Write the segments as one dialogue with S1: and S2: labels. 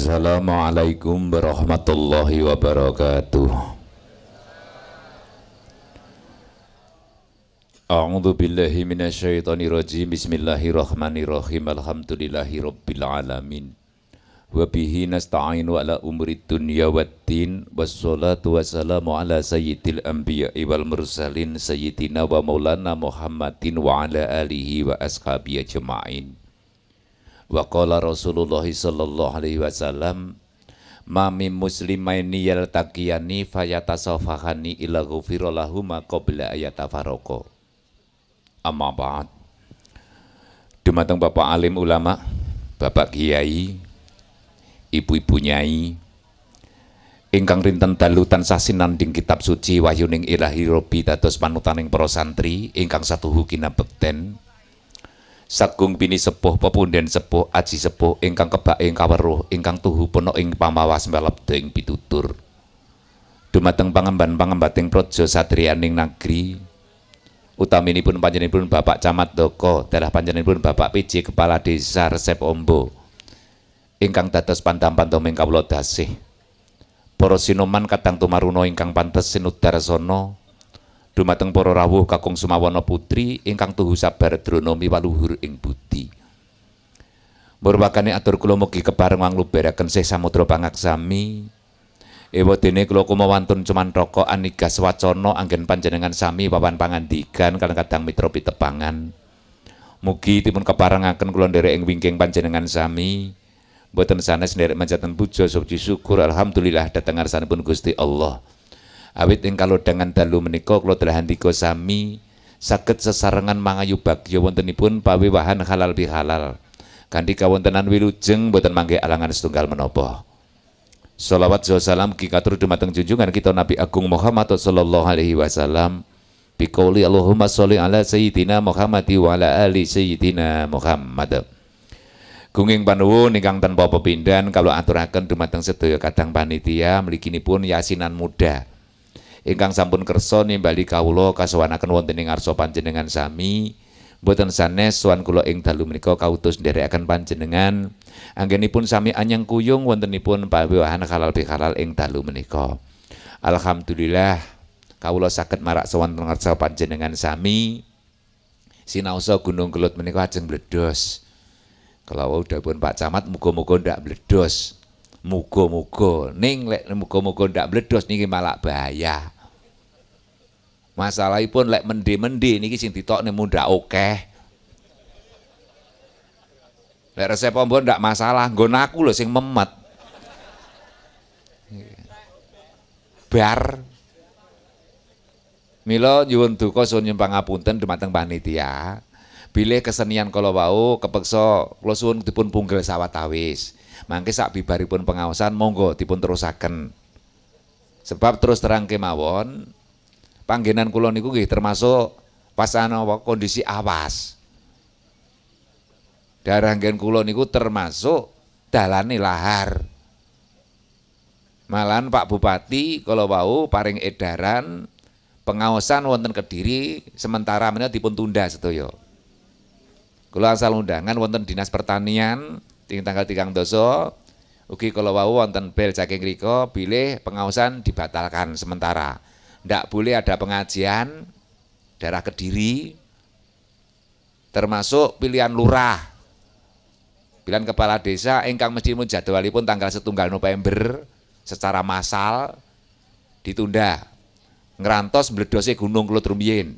S1: Assalamualaikum warahmatullahi wabarakatuh A'udhu billahi rajim Bismillahirrahmanirrahim Alhamdulillahi rabbil alamin Wabihi nasta'inu ala umri dunya wad-din Wassalatu wassalamu ala sayyidil anbiya wal mursalin Sayyidina wa maulana muhammadin Wa ala alihi wa ashabi ajma'in Wa qala Rasulullah sallallahu alaihi wasallam Mami muslimaini fayata sofahani ila ghufira lahuma ayata ayatafaroko Amma ba'd Dumateng Bapak alim ulama Bapak kiai Ibu-ibu nyai ingkang rinten dalu tansah sinanding kitab suci wahyuning ilahi robi dados panutaning para santri ingkang satuhu kinabekten Sagung bini sepuh pepunden sepuh aji sepuh ingkang kebak ing kaweruh ingkang tuhu peno ing pamawas melebda ing pitutur. Dumateng pangemban-pangembating praja satrianing nagri utaminipun panjenipun Bapak Camat Doko, daerah panjenipun Bapak PJ Kepala Desa Resep Ombo. Ingkang dados pandam pantomeng kawula dasih. Para sinoman kadang tumaruna ingkang pantes sinut sono dumateng para rawuh kakung sumawana putri ingkang tuhu sabar dronomi waluhur ing budi Murwakane atur kula mugi kepareng wangluberaken sih samudra pangaksami Ewadene kula kumawantun rokok anigas wacana anggen panjenengan sami wawan pangandikan karena kadang mitra pitepangan Mugi timun akan kula nderek ing wingking panjenengan sami boten sana sendiri manjatan puja suci syukur alhamdulillah arsana pun Gusti Allah awit ing dengan dalu menika kula drahantika sami sakit sesarangan mangayu pun wontenipun pawiwahan halal halal. Kandi kawontenan wilujeng buatan mangge alangan setunggal menopo Salawat wa salam kita terus dumateng junjungan kita Nabi Agung Muhammad sallallahu alaihi wasallam biqauli Allahumma sholli ala sayyidina Muhammadi wa ala ali sayyidina Muhammad. Gunging panuwun ingkang tanpa pepindhan kalau aturaken dumateng sedaya kadang panitia mliginipun yasinan mudah ingkang sampun kersa nimbali kawula kasawanaken wonten ing ngarsa panjenengan sami boten sanes kulo kula ing dalu menika kautus nderekaken panjenengan anggenipun sami anyang kuyung wontenipun pawewahan halal bihalal ing dalu menika alhamdulillah kawula saged marak sawonten ngarsa panjenengan sami sinaosa gunung kelut menika ajeng bledos kalau udah pun Pak Camat muga-muga ndak bledos Mugo mugo, ning lek mugo mugo, ndak bledos niki malah bahaya pun lek mendi, nih niki sing ditokne mundak oke. lek resep ombon ndak masalah nggon aku lho sing memet bar Milo, nyuwun duka suwun nyuwun pangapunten dumateng panitia. Bilih kesenian kala wau kepeksa kula suwun dipun punggel sawatawis. Mangke sak bibaripun pengawasan monggo dipun terusaken. Sebab terus terang kemawon panggenan kula niku nggih termasuk pas ana kondisi awas. Daerah gen kula niku termasuk dalane lahar. Malan Pak Bupati kalau wau paring edaran pengawasan wonten Kediri sementara menika dipun tunda sedaya. Kula asal undangan wonten Dinas Pertanian Ting tanggal tigang doso ugi kalau wau wonten bel cacing riko pilih pengawasan dibatalkan sementara. ndak boleh ada pengajian daerah Kediri termasuk pilihan lurah. Pilihan kepala desa engkang mesti pun tanggal setunggal November secara massal ditunda. Ngerantos bledose gunung Klutrumiyin.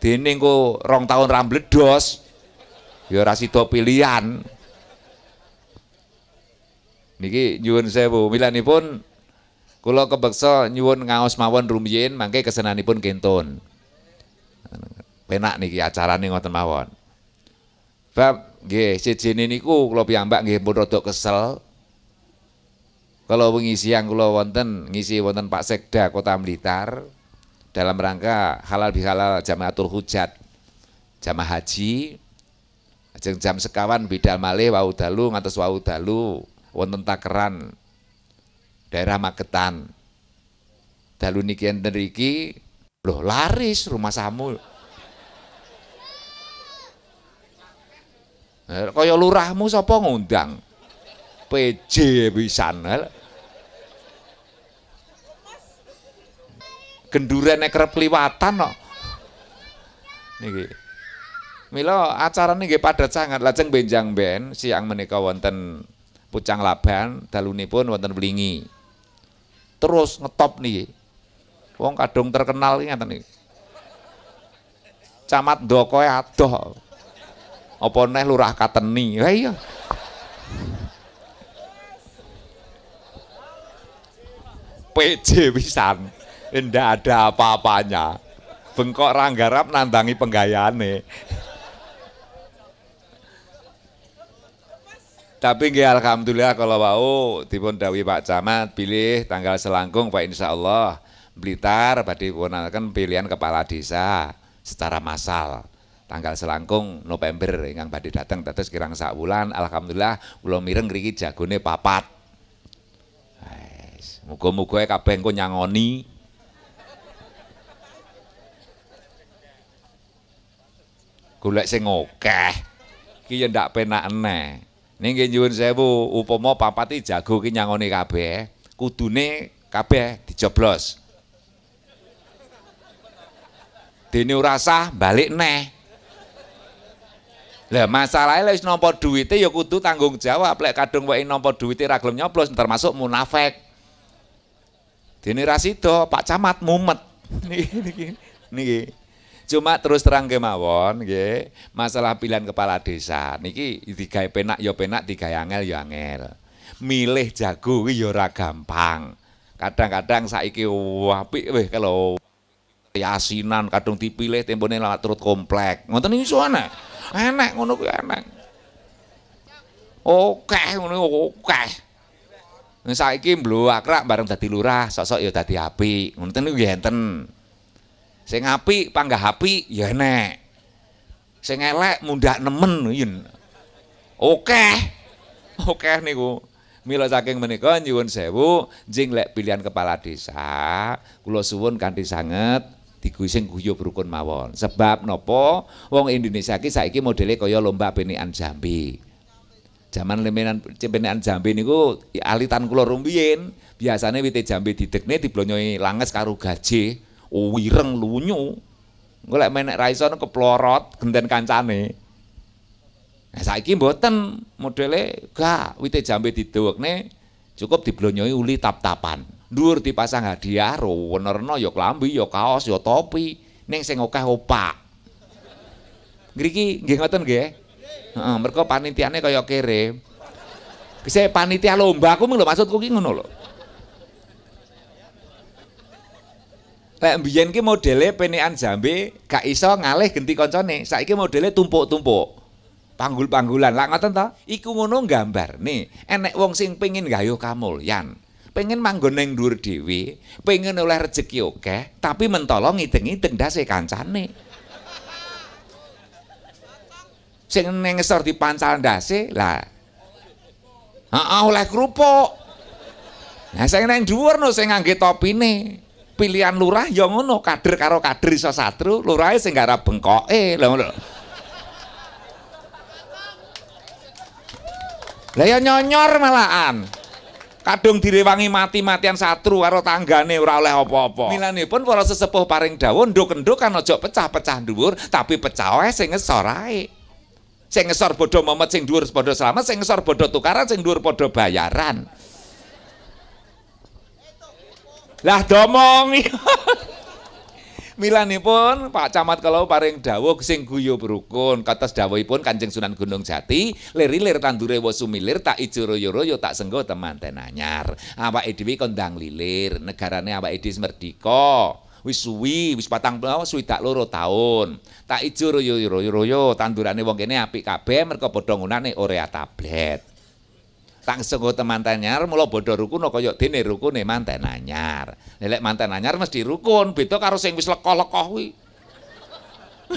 S1: Rumbien, engko rong tahun ram dos ya ora sida pilihan niki nyuwun sewu milanipun kula kebeksa nyuwun ngaos mawon rumiyin mangke kesenanipun kentun penak niki acarane ngoten mawon bab nggih siji niku kula piyambak nggih pun rada kesel kalau wengi yang kula wonten ngisi wonten Pak Sekda Kota Blitar dalam rangka halal bihalal jamaatul hujat jamaah haji Jeng jam sekawan bidal malih wau dalu ngantos wau dalu wonten takeran daerah Magetan. Dalu niki enten iki loh laris rumah samu. Eh, kaya lurahmu sapa ngundang? PJ pisan. Gendurene kerep kliwatan kok. No. Niki. Milo acara nih gak padat sangat lajeng benjang ben siang menika wonten Pucang Laban dalunipun wonten belingi, Terus ngetop nih, Wong kadung terkenal iki nih, niki. Camat ya e doh, Apa neh Lurah Kateni. Lah iya. PJ pisan. Ndak ada apa-apanya. Bengkok ranggarap nandangi penggayane. Tapi nggih alhamdulillah kalau wau dipun dawuhi Pak Camat pilih tanggal selangkung Pak insyaallah Blitar badhe dipunanaken pilihan kepala desa secara massal. Tanggal selangkung November ingkang badhe dateng dados kirang sak wulan alhamdulillah kula mireng riki jagone papat. Muga-muga kabeh engko nyangoni. Golek sing akeh. Iki ya ndak penak eneh. Niki nyuwun sewu, upama papati jago ki nyangone kabeh, kudune kabeh dijoblos. Dene ora sah balik neh. Lah masalahe wis nampa duwite ya kudu tanggung jawab. Lek kadung weke nampa duwite ra gelem nyoblos termasuk munafik. Dene ra Pak Camat mumet. Niki niki niki. Cuma terus terang kemawon nggih, masalah pilihan kepala desa niki tiga penak yo ya penak, tiga angel yo ya angel. Milih jago yo ya ora gampang. Kadang-kadang saiki wapi, weh kalau yasinan kadung dipilih tempone lawak turut komplek. Ngoten iki iso enak. ngono kuwi enak. Oke ngono oke. saiki mbluwakrak bareng dadi lurah, sosok ya dadi apik. Ngoten niku nggih enten sing apik panggah api ya nek sing elek mundak nemen yen oke oke niku Mila saking menikah nyuwun sewu jing lek pilihan kepala desa kula suwun kanthi sanget digusing guyub rukun mawon sebab nopo wong Indonesia ki saiki modele kaya lomba penian Jambi Zaman lemenan penian Jambi niku alitan kula rumiyin biasane wite Jambi didekne diblonyoi langes karo gajih Oh, wireng lunyu. Engko lek menek ra iso keplorot genten kancane. Nah, saiki mboten modele gak wite jambe diduwekne cukup diblonyoi uli tap-tapan. Dur dipasang hadiah rowenerno ya klambi yok ya kaos yok ya topi ning sing akeh opak. Ngriki nggih ngoten nggih. Heeh, mergo panitiane kaya kere. Kese panitia lomba aku lho maksudku ki ngono lho. Lek mbiyen ki modele penekan jambe gak iso ngalih genti koncone. Saiki modele tumpuk-tumpuk. Panggul-panggulan. Lah ngoten ta? Iku ngono gambar. Nih, enek wong sing pengin gayo kamulyan. Pengen manggon manggoneng dhuwur dhewe, pengen oleh rezeki oke tapi mentolo ngideng-ideng dase kancane. Sing nengesor ngesor dipancal dase, lah. Heeh oleh kerupuk. Nah sing ning dhuwur no sing ngangge topine pilihan lurah ya ngono, kader karo kader iso satru, lurah sing gara bengkoke lho lho Lah ya nyonyor malahan. Kadung direwangi mati-matian satru karo tanggane ora oleh apa-apa. pun para sesepuh paring dawuh nduk-enduk kan aja pecah-pecah dhuwur, tapi pecah wae sing ngesor ae. Sing ngesor bodho memet sing dhuwur padha selamat, sing ngesor bodho tukaran, sing dhuwur padha bayaran. Lah domong. Milanipun Pak Camat kalau paring dawuh sing guyub rukun kados dawuhipun Kanjeng Sunan Gunung Jati lirilir lir tandure wa sumilir tak ijo royo tak senggo temanten anyar awake dhewe kondang lilir negarane awake dhewe merdika wis suwi wis patang puluh tak loro tahun, tak ijo royo-royo tandurane wong kene apik kabeh mergo padha ngunane tablet tak ke teman anyar mulo bodoh rukun koyok dini rukun, nih eh, mantan nanyar. Lelek mantan nanyar mesti rukun, beto karo sing wis lekoh-lekoh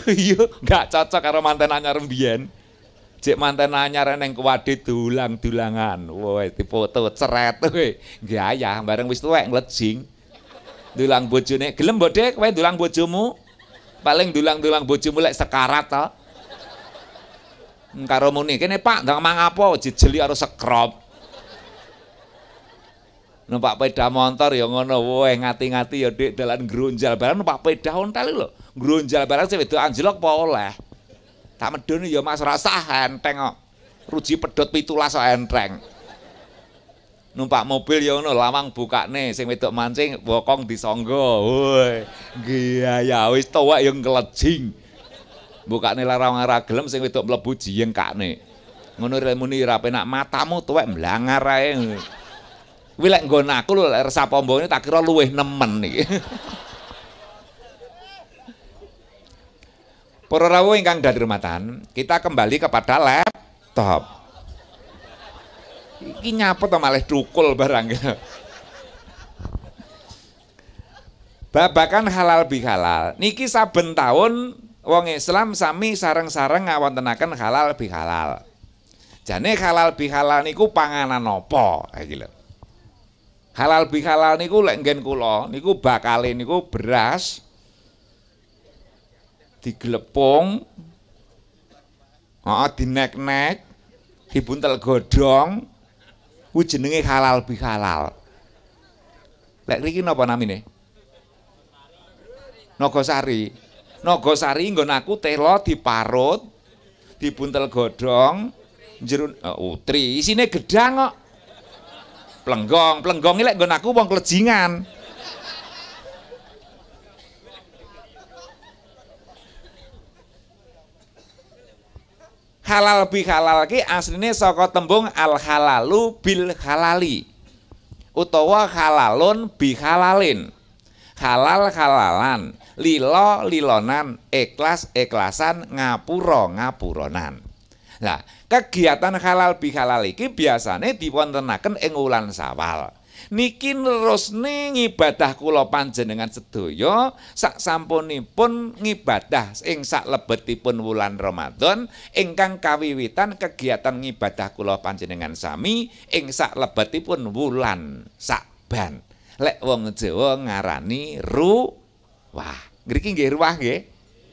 S1: Iya, gak cocok karo mantan nanyar mbien Jek mantan nanyar neng kuwadi dulang-dulangan. Woi, foto ceret gak Gayah bareng wis tuwek nglejing. Dulang bojone, gelem bodek kowe dulang bojomu? Paling dulang-dulang bojomu lek sekarat ta. Hmm, karo muni kene Pak ndang mangapa jejeli karo sekrop numpak peda motor ya ngono weh ngati-ngati ya dik dalan grunjal barang numpak peda ontel lho grunjal barang sing wedok anjlok apa oleh tak medoni ya mas rasah enteng kok ruji pedot pitulas kok enteng numpak mobil ya ngono lawang bukane sing wedok mancing wokong disangga woi iya ya wis tuwek ya ngelejing bukane larang ora gelem sing wedok mlebu jieng kakne ngono rene muni penak matamu tuwek mlangar ae Kuwi lek nggon aku lho lek resap ombone tak kira luweh nemen iki. Para rawuh ingkang dadirmatan, kita kembali kepada laptop. Iki nyapa to malah dukul barang. Babakan halal bihalal. Niki saben tahun wong Islam sami sareng-sareng ngawontenaken halal bihalal. Jane halal bihalal niku panganan apa? Iki lho. halal bihalal niku lek nggen kula niku bakale niku beras diglepung heeh dinek-nek dibuntel godhong ku jenenge halal bihalal lek riki napa namine nogosari nogosari nggon aku telo diparut dibuntel godhong jeruk oh, utri isine gedang kok Plenggong, plenggong ini lek aku wong kelejingan halal bi halal ki aslinya saka tembung al halalu bil halali utawa halalun bi halalin halal halalan lilo lilonan ikhlas ikhlasan ngapuro ngapuronan Lah, kegiatan halal bihalal iki biasane dipuntenaken ing wulan sawal. Niki nerusne ngibadah kula panjenengan sedaya sak sampunipun ngibadah ing sak lebetipun wulan Ramadan ingkang kawiwitan kegiatan ngibadah kula panjenengan sami ing sak lebetipun wulan Saban. Lek wong Jawa ngarani ru wah, ngriki nggih ruwah nggih.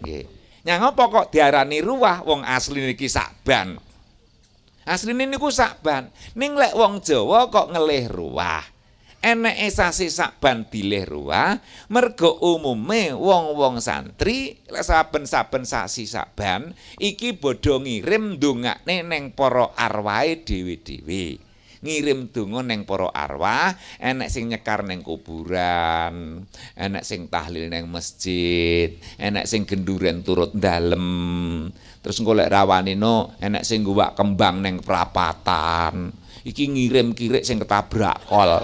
S1: Nggih. Yang apa kok diarani ruah wong asli niki sakban. Asli niku sakban. Ning lek wong Jawa kok ngelih ruah. Enek sasi sakban dileh ruah, mergo umume wong-wong santri lek saben-saben sasi sakban iki bodho ngirim ndongakne neng para arwahe dhewe-dhewe. ngirim donga neng poro arwah, enek sing nyekar neng kuburan, enek sing tahlil neng masjid, enek sing genduren turut dalem. Terus ngolek rawan rawanino enek sing gua kembang neng perapatan. Iki ngirim kirik sing ketabrak kol.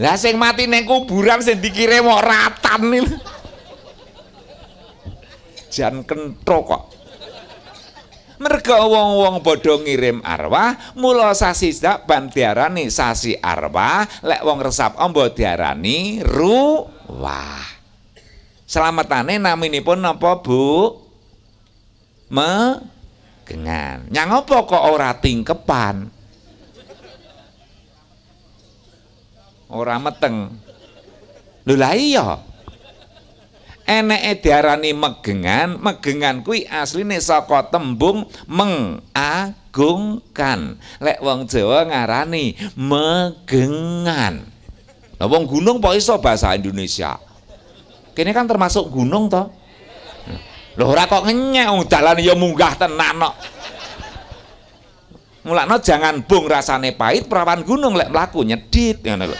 S1: Lah sing mati neng kuburan sing dikirim mau ratan nih jan kentro kok. Merga wong-wong padha ngirim arwah, mula sasi dak ban diarani sasi arwah, lek wong resap ombo diarani ruwah. namini pun apa Bu? Megengan. Nyang apa kok ora tingkepan? Ora meteng. Lho lah iya e diarani megengan megengan kuwi asline saka tembung mengagungkan lek wong Jawa ngarani megengan lah wong gunung kok iso bahasa Indonesia kene kan termasuk gunung toh lho ora kok ngenyek wong dalan ya munggah tenan kok mulakno jangan bung rasane pahit perawan gunung lek mlaku nyedit ngono lho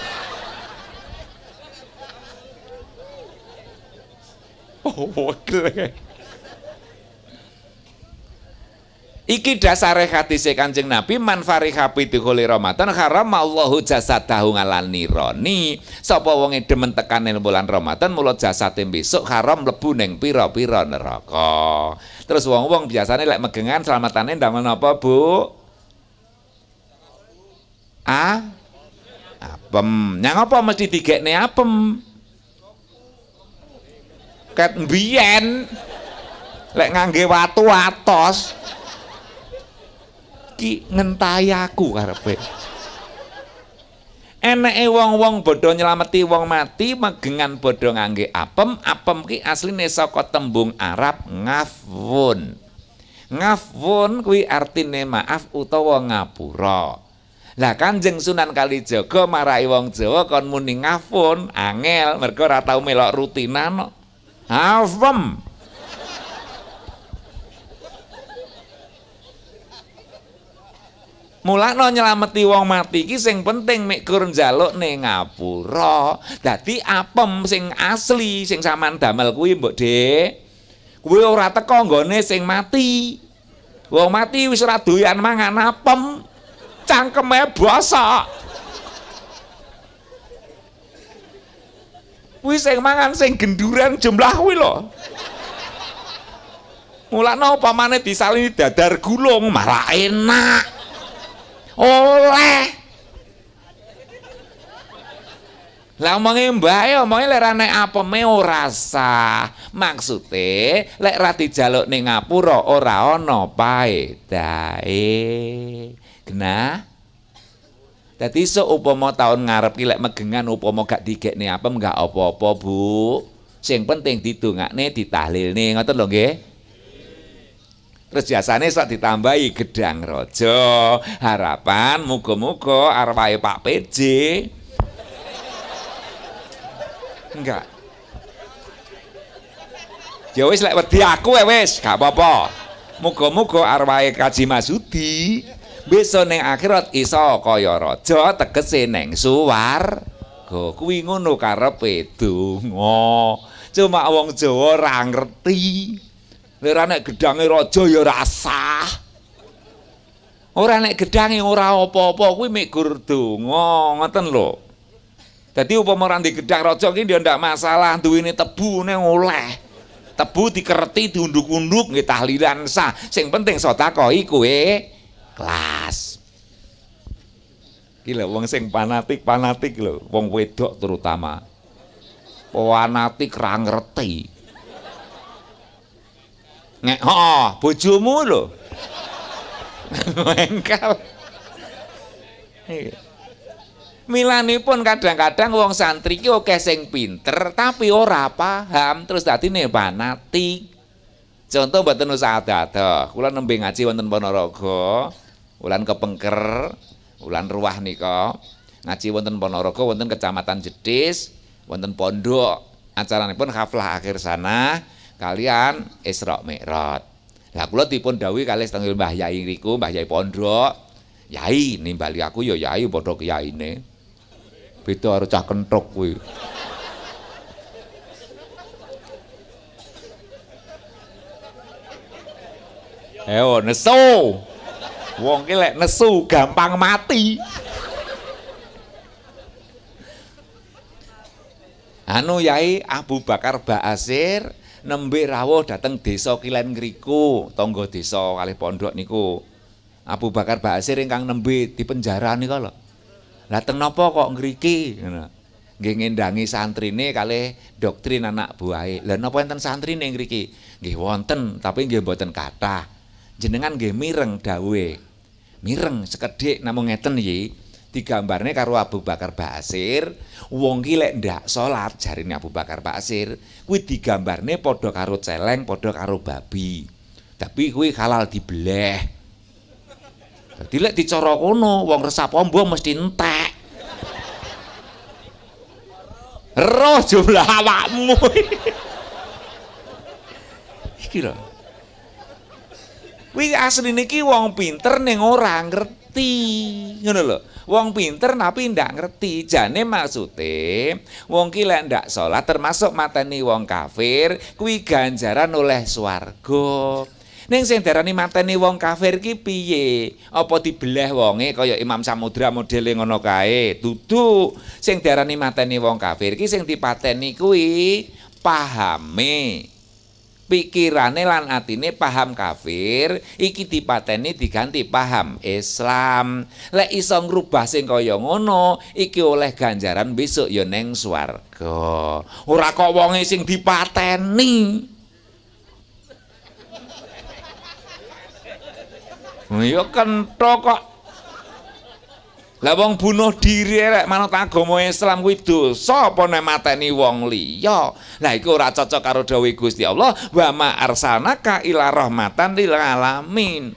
S1: Iki dasare hadise Kanjeng Nabi man fariha bidhuli Ramadan haram Allahu jasadahu ngalani roni Sapa wonge demen tekane bulan Ramadan mulut jasate besok haram mlebu ning pira-pira neraka. Terus wong-wong biasane lek megengan selamatane ndamel napa, Bu? A? Ah? Apem. Nyang apa mesti digekne apem? ket mbiyen lek ngangge watu atos ki ngentai aku karepe e wong-wong bodoh nyelamati wong mati megengan bodoh ngangge apem apem ki asli saka tembung Arab ngafun ngafun kuwi artine maaf utawa ngapura Lah Kanjeng Sunan jogo marai wong Jawa kon muni ngafun, angel mergo ratau tau melok no. Hafem. Mulane nyelameti wong mati iki sing penting mek kur njaluk ning ngapura. Dadi apem sing asli sing sampean damel kuwi mbok de. Kuwi ora teko nggone sing mati. Wong mati wis ora doyan mangan apem. Cangkeme bosok. kuwi sing mangan sing genduran jumlah kuwi lho mulane upamane disalini dadar gulung malah enak oleh lah omonge mbah ya omonge lek ra nek apeme ora sah maksude lek ra dijaluk ning ngapura ora ana paedahe eh, genah jadi seupama tahun ngarep kilek lek megengan upama gak nih apa? gak apa-apa, Bu. Sing penting ditahlil nih ngoten lho nggih. Terus biasanya sok ditambahi gedang rojo, Harapan muga-muga arwahe Pak PJ. Enggak. Ya wis lek wedi aku ya wis, gak apa-apa. Muga-muga arwahe Kaji Masudi bisa neng akhirat iso kaya raja tegese ning suwar kuwi ngono karepe donga cuma wong Jawa ngerti ora nek gedange raja ya ora sah ora nek gedange ora apa-apa kuwi mek gur donga ngoten lho dadi upama ora di gedang raja ki dia ndak masalah duwene tebu neng oleh tebu dikerti diunduk-unduk nggih tahlilan sah sing penting sedekah kuwe kelas. Ki wong sing fanatik-fanatik lho, wong wedok terutama. Fanatik ra ngerti. Nek oh, bojomu lho. Engkel. Milanipun kadang-kadang wong santri ki oke sing pinter tapi ora paham terus tadi nih fanatik. Contoh buat tenus ada-ada. Kula nembe ngaji wonten Ponorogo ulan kepengker ulan ruah niko, ngaji wonten Ponorogo wonten Kecamatan Jedis wonten pondok pun haflah akhir sana kalian Isra Mi'raj lah kula dipun Dawi kalih setengah Mbah Yai riku Mbah Yai Pondok Yai nimbali aku ya Yai padha kiyaine beda karo cah kentok kuwi Eo nesu Wong ki lek nesu gampang mati. Anu Yai Abu Bakar Ba'asir nembe rawuh dateng desa Kilen Ngriku, tangga desa kalih pondok niku. Abu Bakar Ba'asir ingkang nembe penjara nika lho. Lah teng napa kok ngriki ngono. Nggih ngendangi santrine kalih doktrin anak buahe. Lah napa enten santrine ngriki? Nggih wonten, tapi nggih mboten kathah. Jenengan nggih mireng dawuhe mireng sekedhik namung ngeten iki digambarne karo Abu Bakar Basir wong ki ndak salat jarine Abu Bakar Basir kuwi digambarne podok karo celeng podok karo babi tapi kuwi halal dibeleh dadi lek dicara kono wong resap ombo mesti ntek. roh jumlah awakmu iki lho Wih asli niki wong pinter neng orang ngerti. Ngono lho. Wong pinter tapi ndak ngerti. Jane maksude wong ki lek ndak salat termasuk mateni wong kafir, kuwi ganjaran oleh swarga. Neng sing darani mateni wong kafir ki piye? Apa dibelah wonge kaya Imam Samudra modele ngono kae? Duduk. Sing darani mateni wong kafir ki sing dipateni kuwi pahame. pikirane lan atine paham kafir iki dipateni diganti paham Islam lek iso ngrubah sing kaya ngono iki oleh ganjaran besok ya neng swarga ora kok wonge sing dipateni Ya kentok kok Lah wong bunuh diri rek manut agama Islam kuwi dosa apa nek mateni wong liya. Lah iku ora cocok karo dawuh Gusti Allah, wa ma arsalnaka ila rahmatan lil alamin.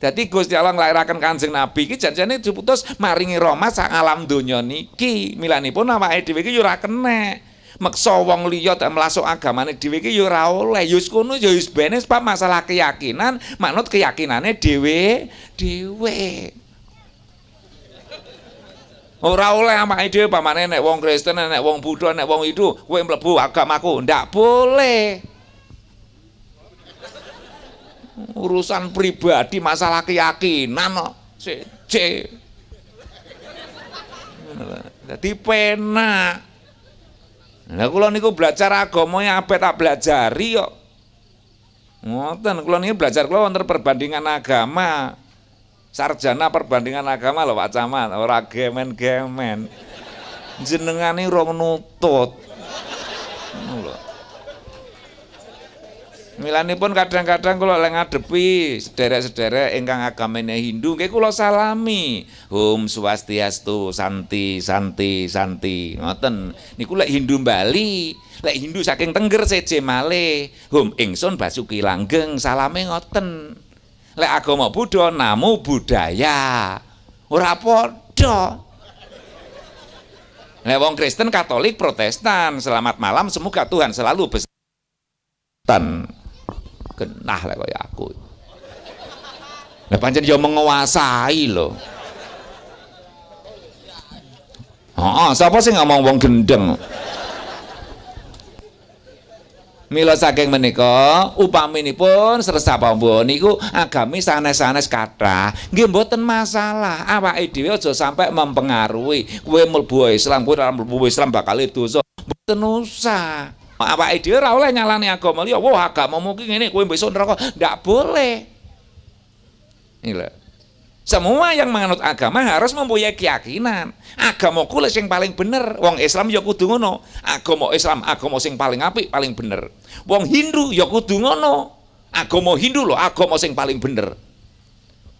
S1: Dadi Gusti Allah nglairaken Kanjeng Nabi iki janjane diputus maringi rahmat sak alam donya niki. Milanipun awake dhewe iki yo ora kenek. Meksa wong liya tak mlasuk agamane dhewe iki yo ora oleh. Yus kono yo wis bene masalah keyakinan, manut keyakinane dhewe dhewe. Ora oleh ama ide pamane nek wong Kristen, nek wong Buddha, nek wong itu kowe mlebu agamaku, ndak boleh. Urusan pribadi masalah keyakinan kok. C. pena. Nah Lah kula niku belajar agama ya ape tak belajari yo Ngoten kula belajar kula wonten perbandingan agama sarjana perbandingan agama loh Pak Camat ora gemen-gemen jenengane rong nutut Milani pun kadang-kadang kalau lengah ngadepi sederek-sederek ingkang agamanya Hindu kayak kula salami. Hum swastiastu santi santi santi. Ngoten. Niku lek Hindu Bali, lek Hindu saking Tengger sece male, Hum Ingson, Basuki Langgeng salame ngoten lek agama Buddha namu budaya ora padha lek wong Kristen Katolik Protestan selamat malam semoga Tuhan selalu besan genah lek kaya aku lek pancen yo menguasai loh Oh, siapa sih ngomong wong gendeng? Mila saking menika upaminipun sresapambon niku agami sanes-sanes kathah. Nggih mboten masalah. Awake dhewe aja sampai mempengaruhi kowe mlebu Islam, kowe dalam mlebu Islam bakal e dosa. Mboten usah. Awake dhewe ora oleh nyalani agama liya. Wah, agamamu ki ngene kowe besok neraka. Ndak boleh. Ini semua yang menganut agama harus mempunyai keyakinan. Agamaku lah yang paling bener. Wong Islam ya kudu ngono. Agama Islam agama sing paling apik, paling bener. Wong Hindu ya kudu ngono. Agama Hindu loh agama sing paling bener.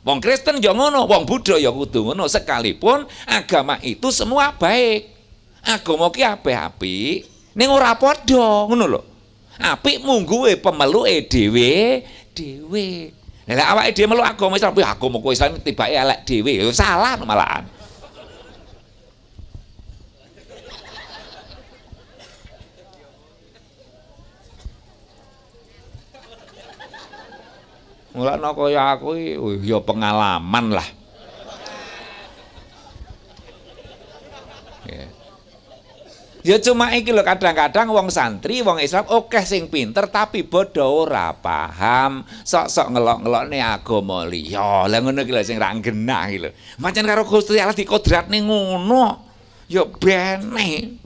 S1: Wong Kristen ya ngono, wong Buddha ya kudu ngono. Sekalipun agama itu semua baik. Agama ki apik-apik, ning ora padha ngono lho. Apik mungguwe pemeluke dhewe dhewe. Lah awake dhewe melu agama Islam, tapi agama kowe tiba tibake elek dhewe. Ya salah malahan. Mulane kaya aku ya pengalaman lah. Ya cuma iki lho kadang-kadang wong santri, wong Islam oke okay, sing pinter tapi bodoh ora paham, sok-sok ngelok-ngelokne agama liya. Lah ngono iki lho sing ra genah iki lho. Macan karo Gusti Allah dikodratne ngono. Ya bene.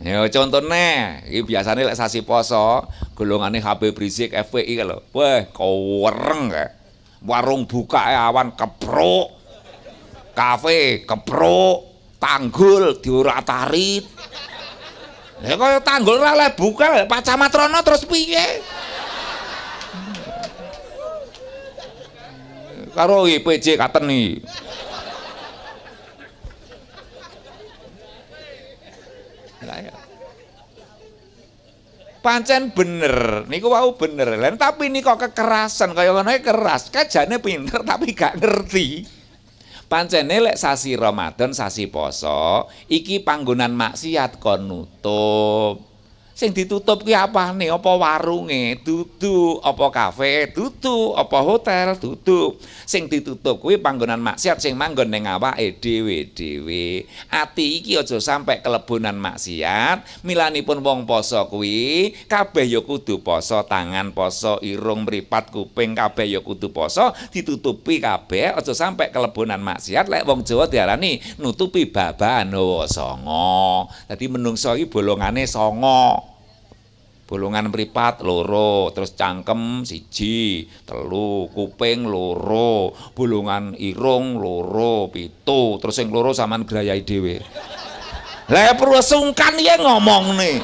S1: Ya contohnya, ini biasanya lek sasi poso, golongane Habib Brizik FPI kalau, wah kowereng ya warung buka ya awan kepro kafe kepro tanggul diuratarit ya kaya tanggul rale buka Pak Camat terus piye karo IPJ nih. Ya. pancen bener niku wau bener Lain tapi niku kekerasan kaya ngene keras kajane pinter tapi gak ngerti pancene lek sasi Ramadan sasi poso iki panggonan maksiat kon nutup Sing ditutup ki nih? Apa warunge? tutup, apa kafe? tutup, apa hotel? tutup. Sing ditutup kuwi panggonan maksiat sing manggon ning awake dhewe-dhewe. Ati iki aja sampe kelebonan maksiat, milanipun wong poso kuwi kabeh ya kudu poso, tangan poso, irung, mripat, kuping kabeh ya kudu poso, ditutupi kabeh aja sampe kelebonan maksiat. Lek wong Jawa diarani nutupi babanawa songo. Tadi menungso iki bolongane songo. bolongan mripat loro terus cangkem siji telu kuping loro bolongan irung loro pitu terus sing loro saman grayahi dhewe Lah perlu sungkan ya ngomong nih.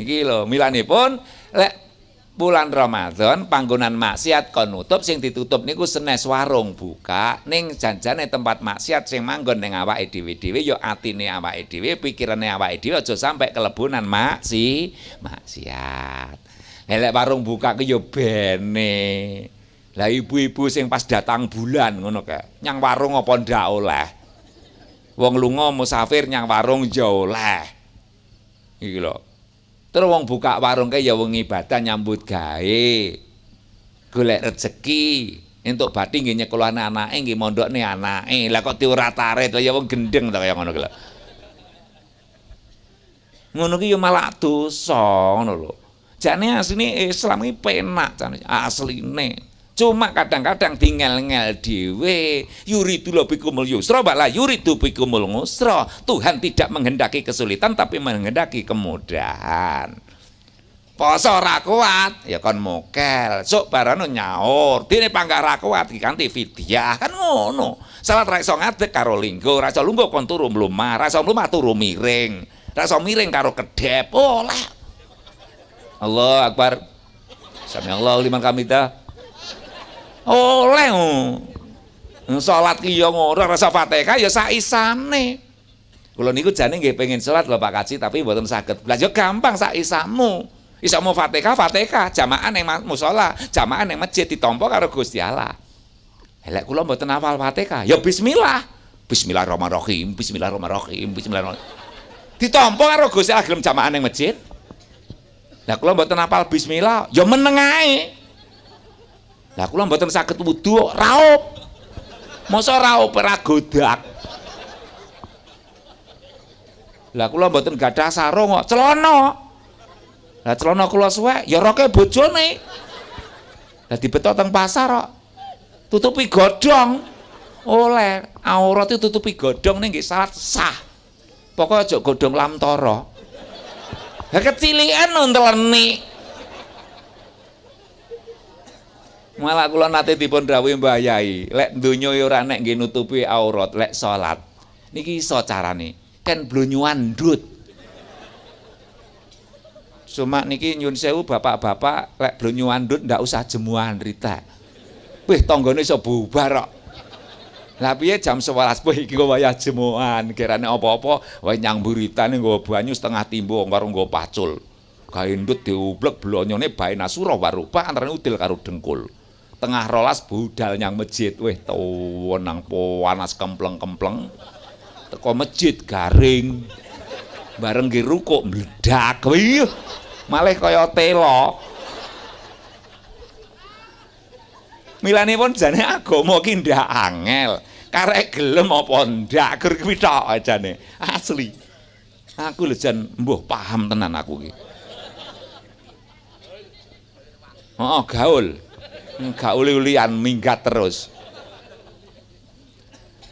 S1: Iki lho milane pun lek bulan Ramadan panggonan maksiat kon nutup sing ditutup niku senes warung buka ning janjane tempat maksiat sing manggon ning awake dhewe-dhewe ya atine awake dhewe pikirane awake dhewe aja sampai kelebonan maksi maksiat lelek warung buka ki ya bene lah ibu-ibu sing pas datang bulan ngono kae nyang warung apa ndak oleh wong lunga musafir nyang warung jauh ya oleh iki lho Terus wong buka warung ya wong ibadah nyambut gawe. Golek rezeki entuk bathi nggih nyekolane anake nggih mondokne anake. Lah kok diora tare to ya wong gendeng to kaya ngono kuwi. Ngono kuwi ya malah dosa ngono lho. Jane asline Islam iki penak jane asline. Cuma kadang-kadang di ngel-ngel dewe. Yuridullah bikumul yusra, wala yuridu bikumul ngusro Tuhan tidak menghendaki kesulitan, tapi menghendaki kemudahan. Poso rakuat ya kan mokel. Sok barano nyaur. Dini pangga rakuat kuat vidya kan ngono. Salat ra ngadek karo linggo, Raso lunggo kon turu mlumah, ra iso turu miring. raso miring karo kedep. Oleh. Allah Akbar. Sami Allah liman kamidah oleh oh. sholat ki ya ngono rasa Fatihah ya sak isane kalau niku jane nggih pengen sholat lho Pak Kaji tapi mboten saged lah ya gampang sak isamu isamu Fatihah Fatihah jamaah ning musala jamaah ning masjid ditampa karo Gusti Allah elek eh, kula mboten hafal Fatihah ya bismillah bismillahirrahmanirrahim bismillahirrahmanirrahim bismillahirrahmanirrahim ditampa karo Gusti Allah gelem jamaah ning masjid lah kula mboten hafal bismillah ya menengai lah kula mboten saged wudu raup. Masa raup ora godak. Lah kula mboten gadah sarung kok, celana. Lah celana kula suwek, ya roke bojone. Lah dibetok teng pasar kok. Tutupi godhong. Oleh aurat itu tutupi godhong nih gak salat sah. pokoknya aja godhong lamtoro. Lah kecilian nih Malah kula nate dipun Mbah Yai, lek donya ya ora nek nggih nutupi aurat, lek salat. Niki iso carane. Ken blunyuan ndut. Cuma niki nyun sewu bapak-bapak lek blunyuan ndut ndak usah jemuan Rita. Wih tanggane iso bubar kok. Lah piye jam 11 kuwi iki kok wayah jemuan, kirane apa-apa wae nyang buritane nggo banyu setengah timbo karo nggo pacul. dut diublek blonyone bae nasura warupa antarane udil karo dengkul. tengah rolas budal nyang masjid weh tuwa nang panas kempleng-kempleng teko masjid garing bareng ge rukuk meledak wih malah kaya telo milane pun jane agama ki ndak angel karek gelem apa ndak gur kuwi jane asli aku lho jan mbuh paham tenan aku ki Oh, gaul. gak uli-ulian minggat terus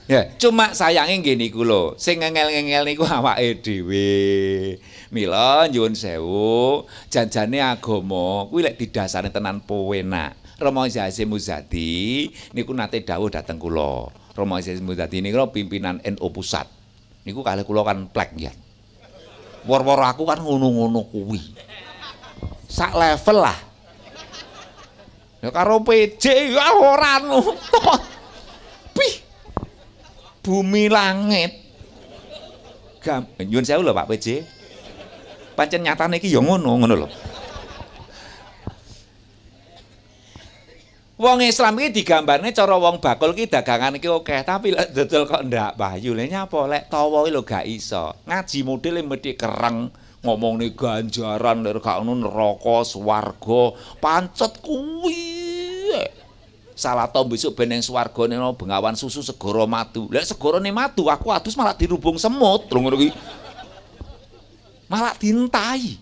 S1: ya cuma sayangnya gini ku lo sing ngengel-ngengel niku awak edw Mila nyuwun sewu janjane agomo kuwi lek didasari tenan powena Romo Isi Muzadi niku nate dawuh dateng kula Romo Isi Muzadi niku pimpinan NU pusat niku kalih kula kan plek ya war-war aku kan ngono-ngono kuwi sak level lah Ya karo PJ ya ora nonton. Pih. Bumi langit. Gam, eh, nyuwun sewu lho Pak PJ. Pancen nyatane iki ya ngono, ngono lho. Wong Islam iki digambarne cara wong bakul iki dagangan iki oke, tapi lek dodol kok ndak payu le nyapa lek tawa lho gak iso. Ngaji modele medhi kereng. ngomong nih ganjaran dari kak nun rokok swarga pancet kuwi tau besok beneng swargo neno bengawan susu segoro matu madu. segoro nih matu aku atus malah dirubung semut, lho ngono Malah dintai.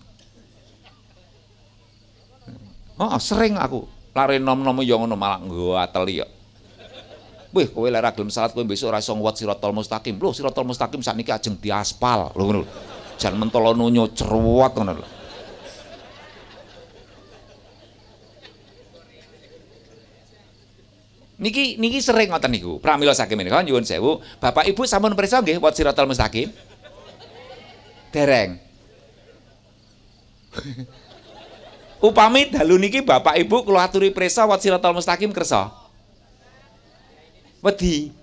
S1: Oh, sering aku lari nom-nom yang nom malah gua telio kok. Ya. Wih, kowe lera gelem salat kowe besok ora iso nguwat mustaqim. loh sirotol mustaqim saat sakniki ajeng diaspal, loh ngono jan mentolo nunyo cerwat ngono lho Niki niki sering ngoten niku. Pramila saking menika nyuwun sewu, Bapak Ibu sampun prisa nggih wat siratal mustaqim? Dereng. Upami dalu niki Bapak Ibu kula aturi prisa wat siratal mustaqim kersa. Wedi.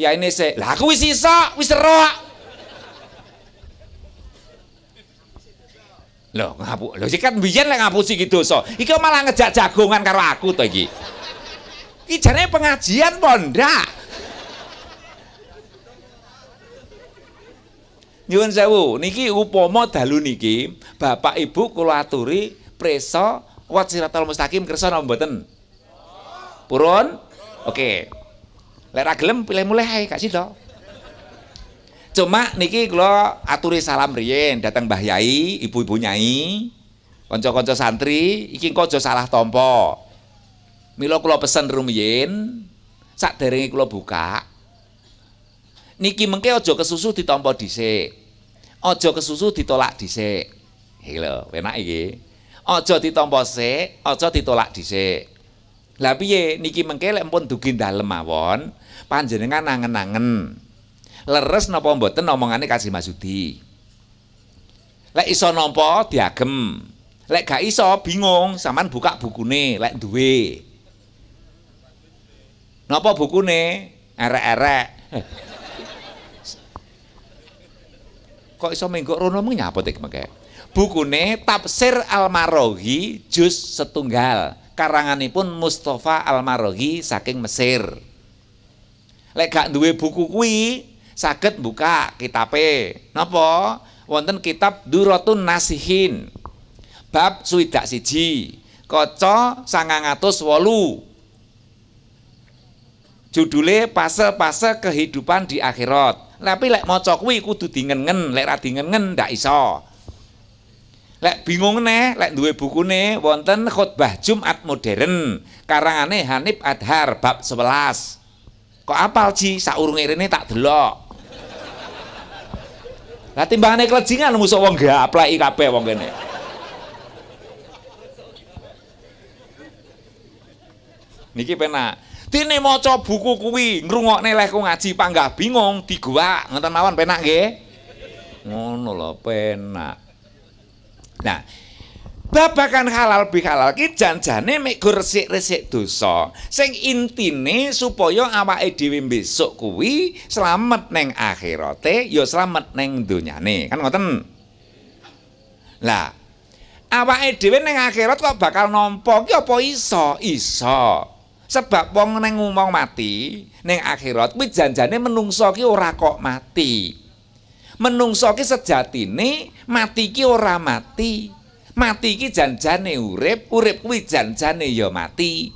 S1: Ya ini sik. Lah aku wis iso, wis roak. Loh, ngapus. Loh, kan biyen lek ngapusi gitu so, Iki malah ngejak jagongan karo aku tadi, iki. Iki jarane pengajian bonda. Nyuwun sewu, niki upomo dalu niki, Bapak Ibu kula aturi presa wat siratal mustaqim kersa napa mboten? Purun? Oke. Okay. Lek ra gelem pilih mulai, ae, gak sida. Cuma niki kula aturi salam riyen datang Mbah Yai, ibu-ibu nyai, kanca-kanca santri, iki engko aja salah tampa. Mila kula pesen rumiyin saderenge kula buka. Niki mengke aja kesusu ditampa dhisik. Aja kesusu ditolak dhisik. Lho, enak iki. Aja ditampa sik, aja ditolak dhisik. Lah piye niki mengke lek pun dugi dalem mawon, panjenengan nangen-nangen. Leres napa mboten omongane kasih Masudi. Lek iso nampa diagem. Lek gak iso bingung, saman buka bukune lek duwe. Napa bukune? Erek-erek. Kok iso menggo rono menyapa tek mengke. Bukune Tafsir Al-Maraghi juz setunggal. Karanganipun Mustafa Al-Maraghi saking Mesir. Lek gak duwe buku kuwi, saged buka kitabe napa wonten kitab Durotun Nasihin bab suidak siji kaca 508 judule fase-fase kehidupan di akhirat tapi lek maca kuwi kudu dingen-ngen lek ra dingen-ngen ndak iso lek bingung ne lek duwe bukune wonten khutbah Jumat modern karangane Hanif Adhar bab 11 kok apal ji saurunge rene tak delok Lah timbangane klejingan musuh wong gak apleki kabeh wong kene. Niki penak. Dene maca buku kuwi ngrungokne lehku ngaji panggah bingung diguak ngeten mawon penak nggih. Ngono lho penak. Nah, babakan halal bihalal ki janjane mek go resik-resik dosa. Sing intine supaya awake dhewe besok kuwi selamat neng akhirate ya selamat neng donyane. Kan ngoten. Lah, awake dhewe neng akhirat kok bakal nampa ki apa iso? Iso. Sebab wong neng ngomong mati, neng akhirat kuwi janjane menungso ki ora kok mati. Menungso ki sejatine mati ki ora mati. Mati iki janjane urip, urip kuwi janjane ya mati.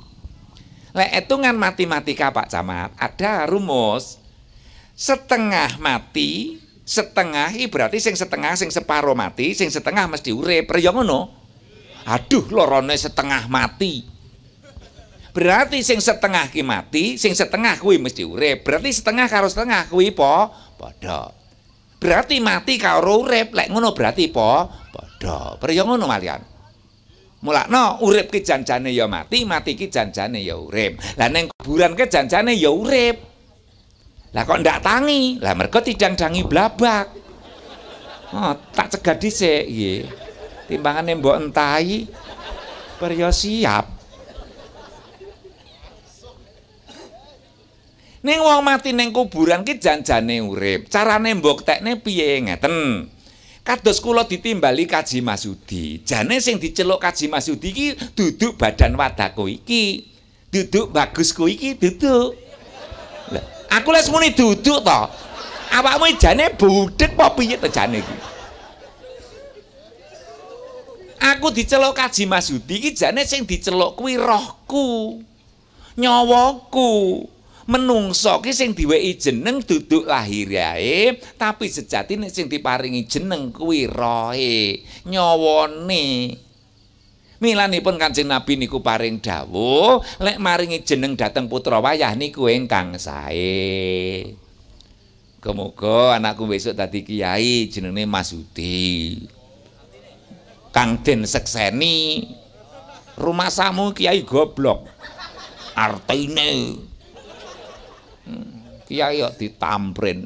S1: Lek etungan matematika Pak Camat, ada rumus setengah mati, setengah i berarti sing setengah sing separo mati, sing setengah mesti urip. Ya ngono. Aduh, lorone setengah mati. Berarti sing setengah ki mati, sing setengah kuwi mesti urip. Berarti setengah karo setengah kuwi po padha. Berarti mati karo urip, lek ngono berarti po padha padha. Priya ngono malian. Mulakno urip ki janjane ya mati, mati ki janjane ya urip. Lah ning kuburan ki janjane ya urip. Lah kok ndak tangi? Lah mergo tidang-dangi blabak. Oh, tak cegah dhisik nggih. Timbangane mbok entahi Priya siap. Ning wong mati ning kuburan ki janjane urip. Carane mboktekne piye ngeten? kados kula ditimbali Kaji Masudi. Jane sing diceluk Kaji Masudi iki duduk badan wadaku iki. Duduk bagusku iki duduk. Lah, aku les muni duduk to. Awakmu jane budhek apa piye to jane iki? Aku diceluk Kaji Masudi iki jane sing diceluk kuwi rohku. Nyawaku. menungso ki sing diwehi jeneng duduk lahir yae, tapi sejati nek sing diparingi jeneng kuwi rohe, nyawane. Milanipun Kanjeng Nabi niku paring dawuh, lek maringi jeneng dateng putra wayah niku ingkang sae. Kemoga anakku besok tadi kiai jenenge Mas Udi. Kangden sekseni. Rumah samu kiai goblok. Artine Kiai kok ditamprin.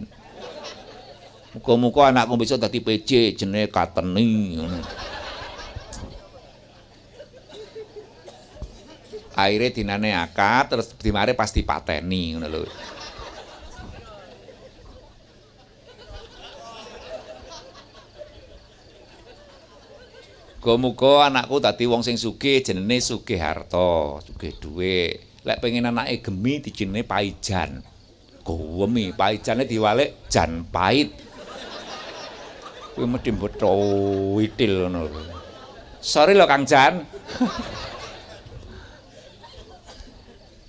S1: muka muga anakku besok tati PJ jenis Kateni Akhirnya dinane akad terus dimare pasti pateni ngono lho. muga anakku dadi wong sing sugih jenenge sugih harto sugih duwe, Lek pengen anake gemi dijenenge paijan. gowemi paijane diwalek jan pait kuwi medhi mbetho itil ngono sori lo Kang Jan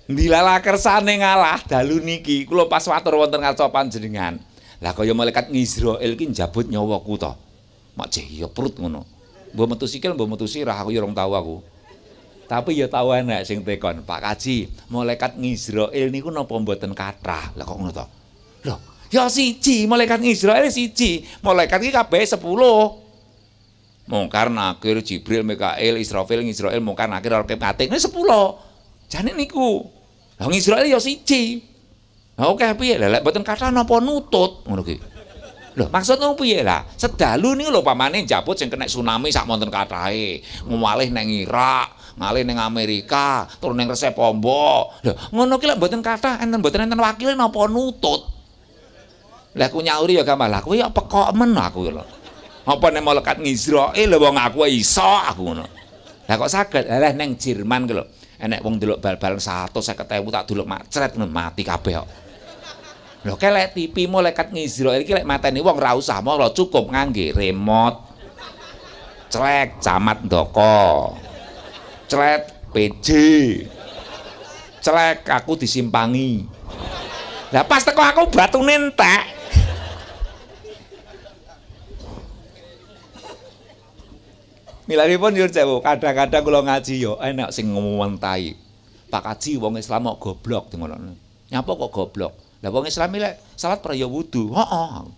S1: dilala kersane ngalah dalu niki kula pas watur wonten ngarsa panjenengan lah kaya malaikat Israil ki njabut nyawaku to mak jeh perut ngono mbok metu sikil mbok metu sirah aku ya rong tau aku Tapi ya tahu enak sing tekon, Pak Kaji, malaikat Israel niku napa mboten kathah. Lah kok ngono to? Loh, ya siji, malaikat Israel siji, malaikat iki kabeh 10. Mungkar Nakir, Jibril, Mikael Israfil, Israel, Mungkar Nakir, orang Katik, ini 10. Jane niku. Lah Israel ya siji. Lah oke piye? Lah lek mboten kathah napa nutut ngono ki. maksud maksudmu piye lah? Sedalu niku lho pamane njabut sing kena tsunami sak monten kathahe, ngwalih nang Irak, malih neng Amerika, turun neng resep ombo. Lho, ngono ki lek mboten kathah enten mboten enten wakile napa nutut. Lah aku nyauri ya gambar, aku ya pekok men aku ya, lho. Apa nek melekat eh lho wong aku iso aku ngono. Lah kok saged? Lah ning Jerman ki lho. Enek wong delok bal-balan 150.000 tak delok macret mati kabeh kok. Lho kelek TV lekat Israil iki lek mateni wong ra usah lo cukup ngangge remote. cek camat doko celet PJ celek aku disimpangi lah pas teko aku batu nentek pun nyuwun cewek. kadang-kadang kula ngaji yo enak sing tay, Pak Haji wong Islam kok goblok ngono. Nyapa kok goblok? Lah wong Islam lek salat praya wudu. oh,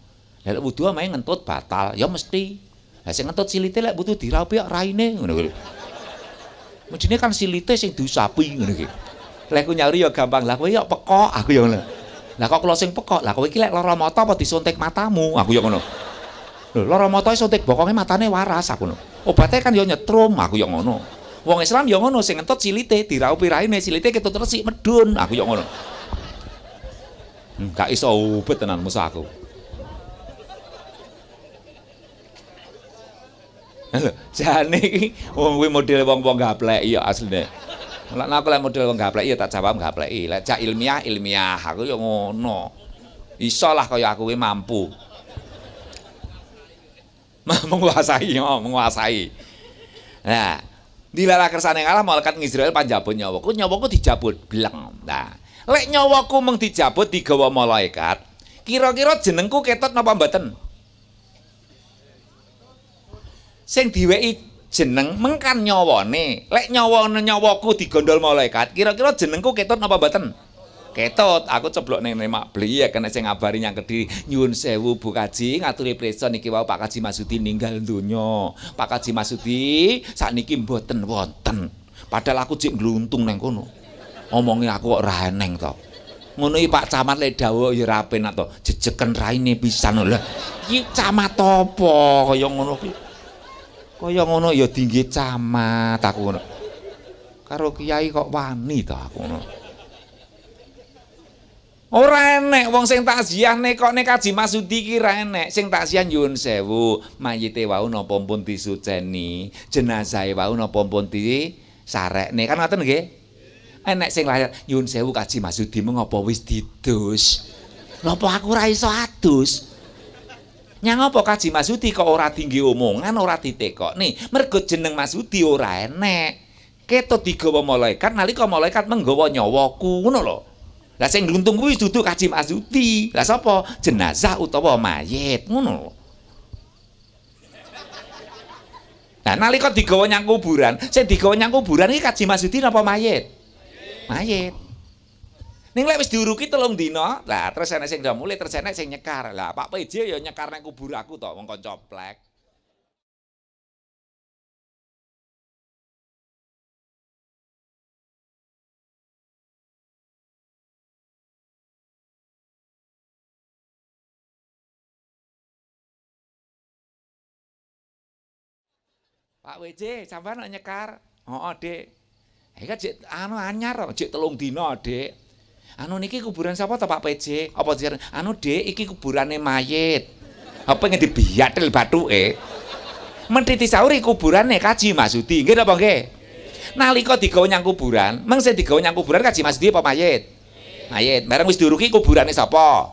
S1: Lah lek wudu amae ngentut batal, ya mesti. Lah sing ngentut cilite lek wudu dirapi kok raine ngono Medine kan silite sing duwe sapi ngono iki. Lek nyari ya gampang. Lah kowe ya pekok aku yang ngono. Lah kok kula sing pekok, lah kowe iki lek lara mata apa disuntik matamu? Aku ya ngono. Lho lara mata suntik bokonge matane waras aku ngono. Obate kan ya nyetrum aku ya ngono. Wong Islam ya ngono sing entut silite diraup piraine silite ketut resik medun aku ya ngono. Hmm, iso ubet tenan musa aku. Jani, jane iki wong kuwi model wong-wong gaplek ya asline. Lah aku lek model wong gaplek ya tak jawab gapleki. Lek cak ilmiah ilmiah aku ya ngono. Iso lah kaya aku kuwi mampu. menguasai, oh, menguasai. Nah, dilala kersane Allah malaikat Israel panjabut nyawaku, nyawaku dijabut belang. Nah, lek nyawaku meng dijabut digawa malaikat, kira-kira jenengku ketot napa mboten? sing diwi jeneng mengkan nyawane. Lek nyawane nyawaku digondol malaikat, kira-kira jenengku ketut apa mboten? Ketut, aku ceblok ning Mak beli ya kena sing ngabari nyang Kediri. Nyuwun sewu Bu Kaji, ngaturi preson niki wau Pak Kaji Masudi ninggal donya. Pak Kaji Masudi sakniki mboten wonten. Padahal aku jek ngluntung neng kono. Omongi aku kok ra to. Ngono Pak Camat lek dawuh ya ra penak to. Jejeken raine pisan lho. Iki camat apa kaya ngono ki Oh kaya ngono ya dingge camat aku ngono karo kiai kok wani to aku ngono Ora enek wong sing takziah nek kok nek kaji maksudi ki ra enek sing takziah nyuwun sewu mayite wau napa pun disuceni jenazahe wau napa pun disarekne kan ngoten nggih enek sing lahir nyuwun sewu kaji maksudi mengapa wis didus napa aku ra iso adus Nyang apa kaji Mas kok ora tinggi omongan, ora kok Nih, mergo jeneng Mas Yudi ora enek. Ketut digawa malaikat nalika malaikat menggawa nyawaku, ngono lho. Lah sing gluntung kuwi dudu kaji Mas Lah sapa? Jenazah utawa mayit, ngono Nah, nalika digawa nyang kuburan, sing digawa nyang kuburan iki kaji Mas Yudi napa mayit? Mayit. Ning lek wis diuruki telung dina, lah terus enek sing udah mulai, terus enek sing nyekar. Lah Pak PJ ya nyekar nek kubur aku to, wong kanca plek. Pak WJ, sampean nyekar. Oh dek. Eh kan cek anu anyar cek telung dino dek anu niki kuburan siapa ta Pak PJ apa sih? anu Dik iki kuburannya mayit apa ngendi batu bathuke eh? mentiti sauri kuburannya kaji maksudi Enggak dong nggih Nah, liko nyang kuburan meng sing digawe kuburan kaji maksudi apa mayit mayit bareng wis diuruki kuburannya siapa?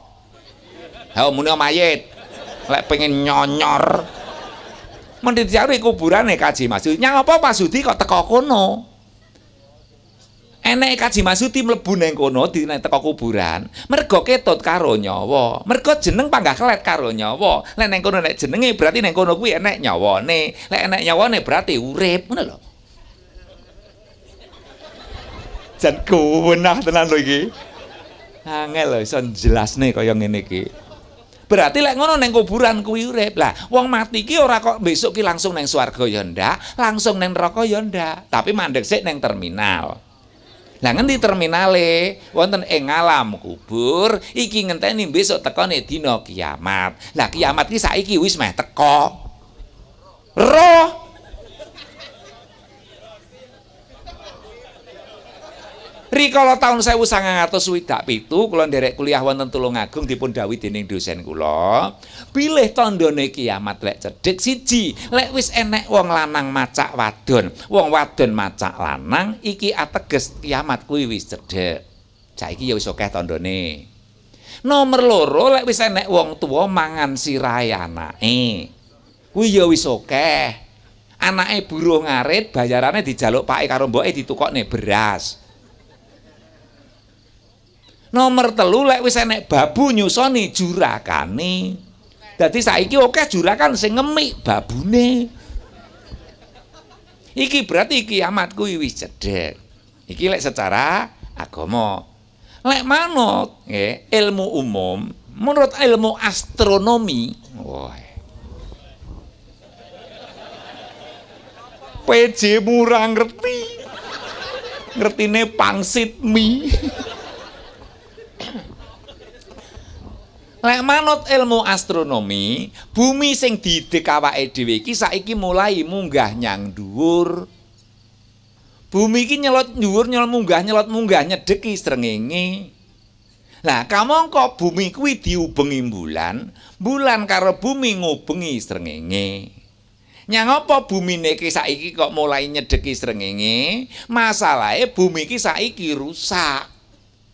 S1: Hau muno mayit lek pengen nyonyor mentiti sauri kuburannya kaji maksudi nyang apa maksudi kok teko kono enek Kaji Masuti mlebu neng kono dina teko kuburan, mergo ketut karo nyawa. Mergo jeneng panggah kelet karo nyawa. Lek neng kono nek jenenge berarti neng kono kuwi enek nyawane. Lek enek nyawane berarti urip, ngono lho. Jan kuwenah tenan lho iki. Angel lho iso jelasne kaya ngene iki. Berarti lek ngono neng kuburan kuwi urip. Lah, wong mati ki ora kok besok ki langsung neng swarga ya ndak, langsung neng neraka ya ndak, tapi mandek sik neng terminal. Lah ngendi terminale? Wonten ing alam kubur, iki ngenteni besok tekane dina kiamat. Lah kiamat iki saiki wis meh teko. Roh Rikala taun 1957 kula nderek kuliah wonten Tulungagung dipun dawi dening dosen kula, pilih tandane kiamat lek cedhek siji, lek wis enek wong lanang macak wadon, wong wadon macak lanang iki ateges kiamat kuwi wis cedhek. Saiki ya wis akeh tandane. Nomor loro lek wis enek wong tua mangan sirahe anake. Kuwi ya wis akeh. Anake buruh ngarit bayarane dijaluk karombo, karo ditukok nih beras. Nomor telu lek wis enek babu nyusoni jurakane. Dadi saiki okeh jurakan sing ngemik babune. Iki berarti kiamat kuwi wis cedek Iki lek secara agama. Lek manut ilmu umum, menurut ilmu astronomi, woy. PJ murah ngerti. Ngertine pangsit mi Lek manut ilmu astronomi, bumi sing didik awake dhewe iki saiki mulai munggah nyang dhuwur. Bumi iki nyelot dhuwur nyelot munggah nyelot munggah nyedeki srengenge. Lah kamangka bumi kuwi diubengi bulan, bulan karo bumi ngubengi srengenge. Nyang apa bumine iki saiki kok mulai nyedeki srengenge? Masalahe bumi iki saiki rusak.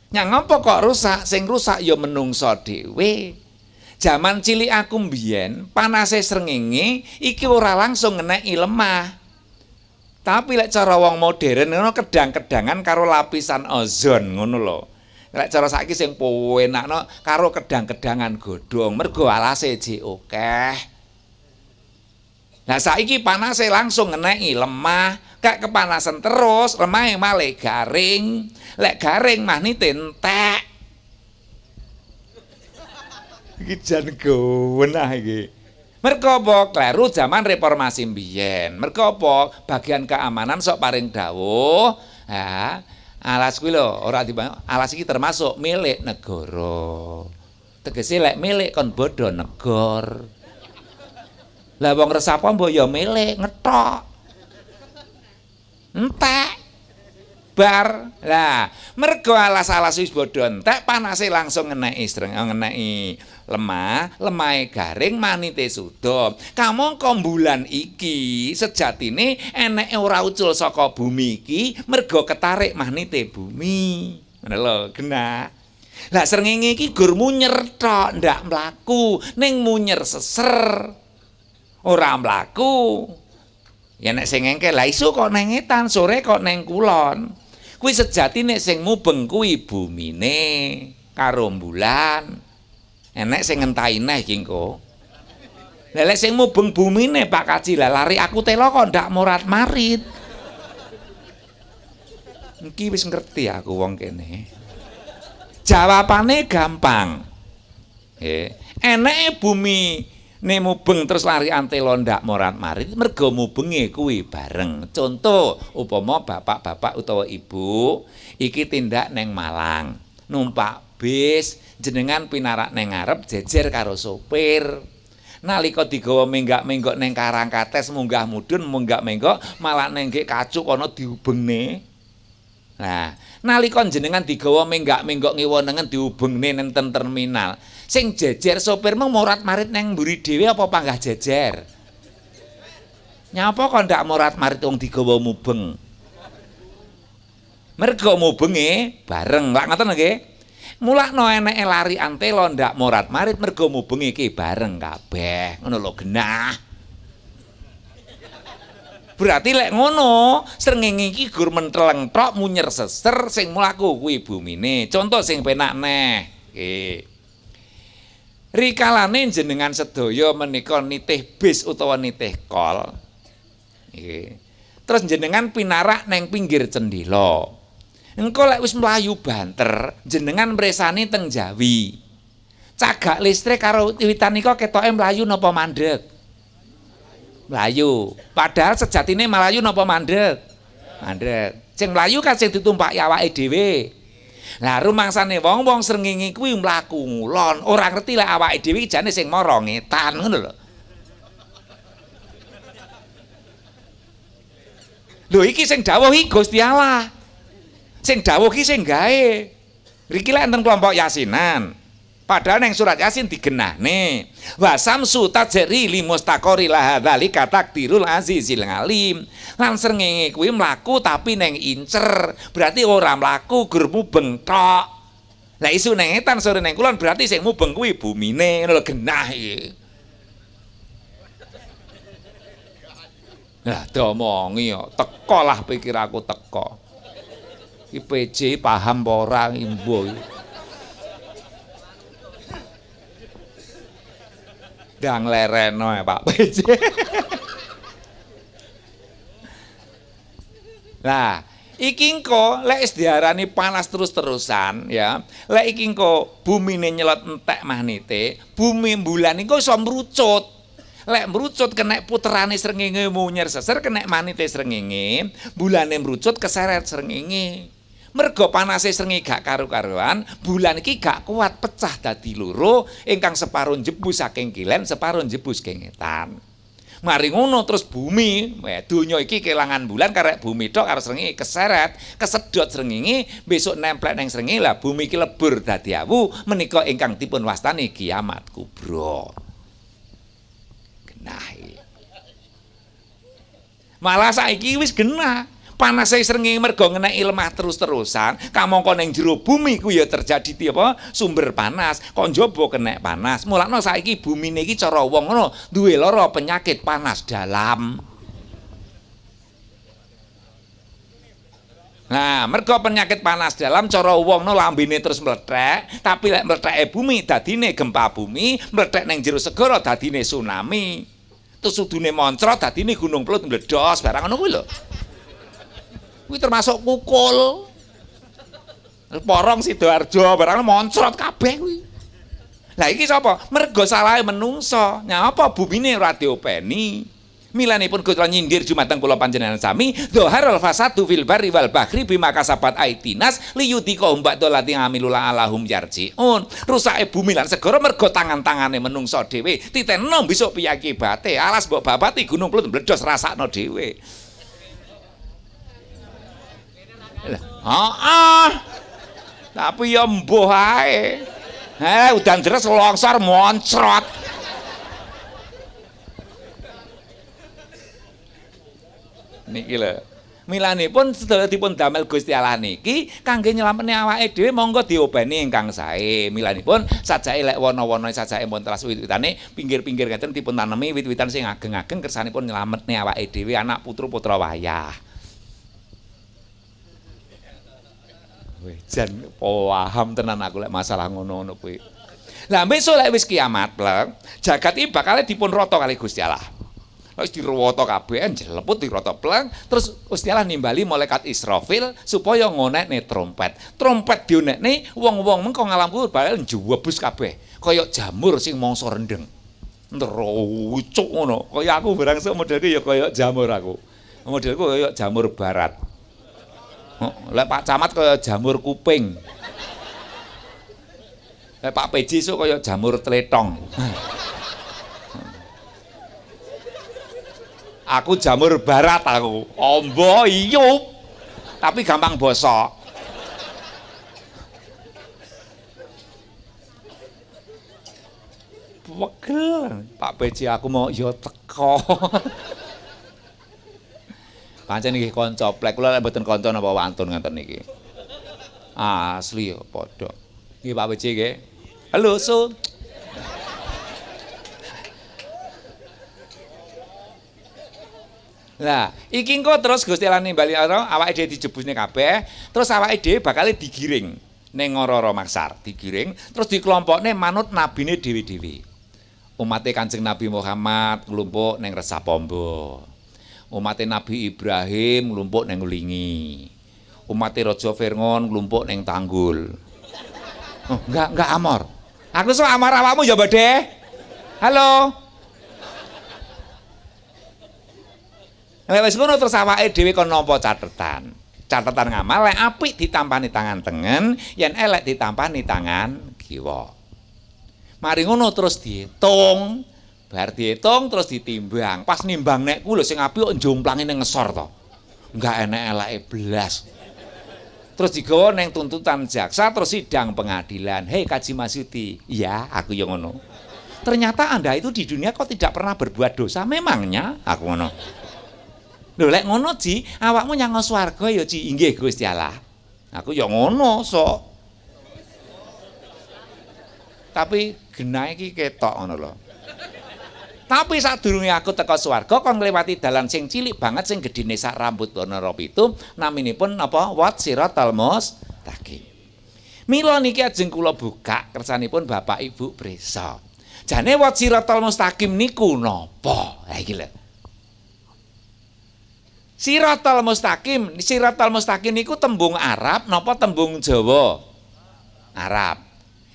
S1: Nyangopo kok rusak? Sing rusak ya menungso dhewe. Jaman cilik aku mbiyen panase srengenge iki ora langsung ngeneki lemah. Tapi lek cara wong modern ngono kedang-kedangan karo lapisan ozon ngono lho. Lek cara saiki sing enakno karo kedang-kedangan godhong mergo alase jek akeh. Nah saiki panasnya langsung ngenei lemah, kayak kepanasan terus, lemah yang malah garing, lek garing mah nih tentek. Kijan jan nah iki. Mergo apa zaman reformasi mbiyen. merkobok, bagian keamanan sok paring dawuh, ya, alas orang lho tiba, alas ini termasuk milik negoro, Tegesi lek milik kon bodoh negor. lah wong resah apa mbok ya milih ngetok entek bar lah mergo alas-alas wis bodho entek panase langsung ngeneki streng eh, ngeneki lemah lemahe garing manite sudo kamu kombulan iki sejati ini enek ora ucul saka bumi iki mergo ketarik manite bumi ngene lo? gena lah srengenge iki gur munyer tok ndak mlaku ning munyer seser ora mlaku. Ya nek sing engke lah isu kok neng sore kok neng kulon. Kuwi sejatine sing mubeng kuwi bumine karo bulan. Enek eh, sing ngenteni neh iki engko. Lha sing mubeng bumine Pak Kaji lah lari aku telo kok ndak morat-marit. Iki wis ngerti aku wong kene. Jawabane gampang. Nggih. Eneke bumi Nek mubeng terus lari antelo ndak morat marit mergo mubenge kuwi bareng. Contoh upama bapak-bapak utawa ibu iki tindak neng Malang, numpak bis jenengan pinarak neng ngarep jejer karo sopir. Nalika digawa menggak-menggok neng karang kates munggah mudun munggah menggok malah neng gek kacuk kono diubengne. Nah, nalika jenengan digawa menggak-menggok ngiwonengen diubengne neng ten terminal. sing jejer sopirmu murat-marit neng mburi dhewe apa panggah jejer nyapa kok ndak murat-marit wong digawa mubeng mergo mubenge bareng lak ngoten nggih mulakno eneke lari antelo ndak murat-marit mergo mubenge ki bareng kabeh ngono lo genah Berarti lek ngono, srengenge iki gur menteleng tok munyer seser sing mlaku kuwi bumine. Contoh sing penak neh. Nggih. Rikalane jenengan sedaya menika nitih bis utawa nitih kol. Terus jenengan pinarak neng pinggir cendilo, Engko lek wis mlayu banter, jenengan mresani teng Jawi. Cagak listrik karo wiwitan nika ketoke mlayu napa mandek? Mlayu. Padahal sejatine mlayu napa mandek? Mandek. Sing mlayu kan sing ditumpaki awake dhewe. Lah rumangsane wong-wong srengenge kuwi mlaku ngulon, ora ngerti lek awake dhewe iki jane sing mara ngetan ngono lho. Lho iki sing dawuh iki Gusti Allah. Sing dawuh iki sing gawe. Riki lek enten kelompok yasinan, Padahal yang surat Yasin nih. Wa samsu tajri li mustaqori laha dzalika takdirul azizil alim. Lan srengenge kuwi mlaku tapi neng incer. Berarti ora mlaku gurmu bengkok. Lah isu neng etan sore neng kulon berarti sing mubeng kuwi bumine ngono genah iki. Lah diomongi yo, teko lah pikir aku teko. IPJ paham apa ora imbo iki. dang lereno ya Pak PJ. nah, iki engko lek diarani panas terus-terusan ya. Lek iki engko bumine nyelot entek magnete, bumi bulan engko iso mrucut. Lek mrucut kena puterane srengenge munyer seser kena magnete srengenge, bulane mrucut keseret srengenge. Mergo panase srenge gak karu-karuan, bulan iki gak kuat pecah dadi loro, ingkang separo jebu saking kilen, separo jebu saking etan. Mari ngono terus bumi, weh donya iki kelangan bulan karek bumi tok karo srengenge keseret, kesedot srengenge, besok nemplek neng srengenge lah bumi iki lebur dadi awu, menika ingkang dipun wastani kiamat kubro Genahi. Malah saiki wis genah. Panas saya sering mergo ngeneki lemah terus-terusan, kamangka yang jero bumi ku ya terjadi tiap apa? Sumber panas. Kok njaba kena panas. Mulane saiki bumi iki cara wong duwe lara penyakit panas dalam. Nah, mergo penyakit panas dalam cara wong no terus meletek, tapi lek meleteke bumi dadine gempa bumi, meletek neng jero segara dadine tsunami. Terus sudune moncrot dadine gunung pelut meledos barang ngono kuwi lho kuwi termasuk kukul porong sidoarjo barang moncrot kabeh kuwi lah iki sapa mergo salahe menungso nyapa nah, bumine ora diopeni pun kula nyindir jumateng pulau panjenengan sami Dohar fasadu fil bari wal bahri bima kasabat aitinas liyudika umbak dolati amilula alahum yarjiun rusak ibu milan segera mergo tangan-tangane menungso dhewe bisok besok bate alas bok babati gunung plut rasak no dewe ah Tapi ya mbuh ae. Eh, udan deres longsor moncrot. Niki lho. Milanipun sedaya dipun damel Gusti Allah niki kangge nyelametne awake dhewe monggo diobeni ingkang sae. Milanipun sajake lek wana-wana sajake pun telas wit-witane pinggir-pinggir ngeten dipun tanemi wit-witan sing ageng-ageng kersanipun nyelametne awake dhewe anak putra putra wayah. kowe jan paham tenan aku lek masalah ngono-ngono kowe lah besok lek wis kiamat lek jagat iki bakal dipun roto kali Gusti Allah wis diroto kabeh jeleput diroto pleng terus Gusti Allah nimbali malaikat Israfil supaya ngonekne trompet trompet diunekne wong-wong mengko ngalam kubur bakal njuwebus kabeh kaya jamur sing mongso rendeng ndrucuk oh, ngono kaya aku barang sok modelku ya kaya jamur aku modelku kaya jamur barat Lek Pak Camat kaya jamur kuping. Lek Pak Peji sok kaya jamur tletong. Aku jamur barat aku. Ombo iyup. Tapi gampang bosok. Wegel. Pak Peji aku mau yo ya teko. pancen nggih kanca plek kula lek mboten kanca napa wantun ngeten niki. Asli ya padha. Nggih Pak Wiji nggih. Halo, Su. Lah, iki engko terus Gusti Allah nimbali ora awake dhewe dijebusne kabeh, terus awake dhewe bakal digiring ning ngororo maksar, digiring terus dikelompokne manut nabine dhewe-dhewe. Umate Kanjeng Nabi Muhammad kelompok ning resah pombo. umat Nabi Ibrahim nglumpuk ning Ulingi. Umat Raja Firaun nglumpuk ning Tanggul. Oh, enggak enggak amor. Aku sok amar awakmu ya, Mbak Deh. Halo. Lek wis ngono terus awake dhewe kon nampa catetan. Catetan ngamal lek apik ditampani tangan tengen, yen elek ditampani tangan kiwa. Mari ngono terus diitung. Bar dihitung terus ditimbang. Pas nimbang nek lho sing apik kok njomplange ning ngesor to. Enggak enek eleke belas Terus digawa ning tuntutan jaksa terus sidang pengadilan. Hei Kaji Masuti, iya aku yang ngono. Ternyata Anda itu di dunia kok tidak pernah berbuat dosa. Memangnya aku ngono. Lho lek ngono Ji, awakmu nyang swarga ya Ji. Inggih Gusti Allah. Aku ya ngono sok. Tapi genah iki ketok ngono lho. Tapi sadurunge aku teko swarga kon ngliwati dalan sing cilik banget sing gedine sak rambut warna itu naminipun napa wat siratal mustaqim. Mila niki ajeng kula buka kersanipun Bapak Ibu Presa. Jane wat siratal mustaqim niku napa? Ha iki Siratal mustaqim, siratal mustaqim niku tembung Arab napa tembung Jawa? Arab.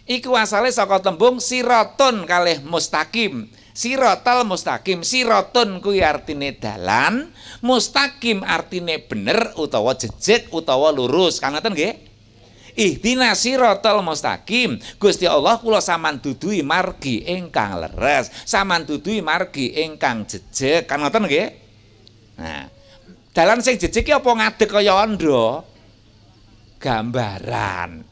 S1: Iku asale saka tembung siratun kalih mustaqim. Sirotol mustaqim Sirotun kuwi artine dalan Mustaqim artine bener Utawa jejit utawa lurus Kan ngeten nge? Ihdina sirotol mustaqim Gusti Allah kula saman dudui margi Engkang leres Saman dudui margi engkang jejit Kan ngeten nge? Nah Dalan sing jejit apa ngadek kaya ondo? Gambaran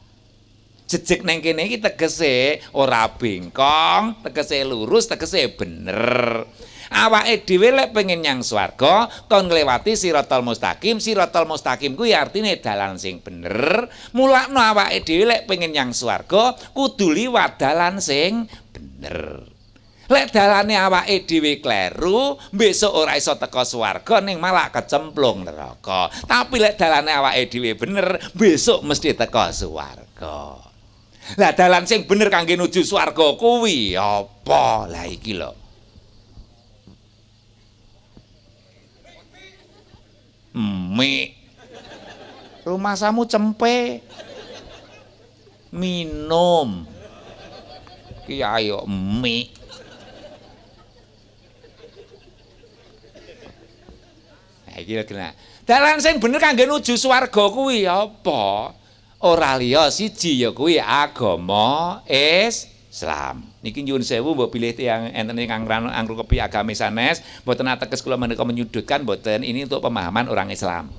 S1: jejeg neng kene iki tegese ora bengkong, tegese lurus, tegese bener. Awake dhewe lek pengin nyang swarga, kon nglewati Shiratal Mustaqim. Shiratal Mustaqim kuwi artine dalan sing bener. Mulakno awake dhewe lek pengin nyang swarga, kudu liwat dalan sing bener. Lek dalane awake dhewe kleru, besok ora iso teko swarga ning malah kecemplung neraka. Tapi lek dalane awake dhewe bener, besok mesti teko swarga. Lah dalan sing bener kangge nuju swarga kuwi apa? Lah iki lho. Mi. Rumah samu cempe. Minum. Ki ayo mi. Nah, iki lho kena. Dalan sing bener kangge nuju swarga kuwi apa? Ya, ora liya siji ya kuwi agama Islam. Niki nyuwun sewu mbok pilih tiyang enten ingkang angru kepi agama sanes, Boten ateges kula menika menyudutkan Boten ini untuk pemahaman orang Islam.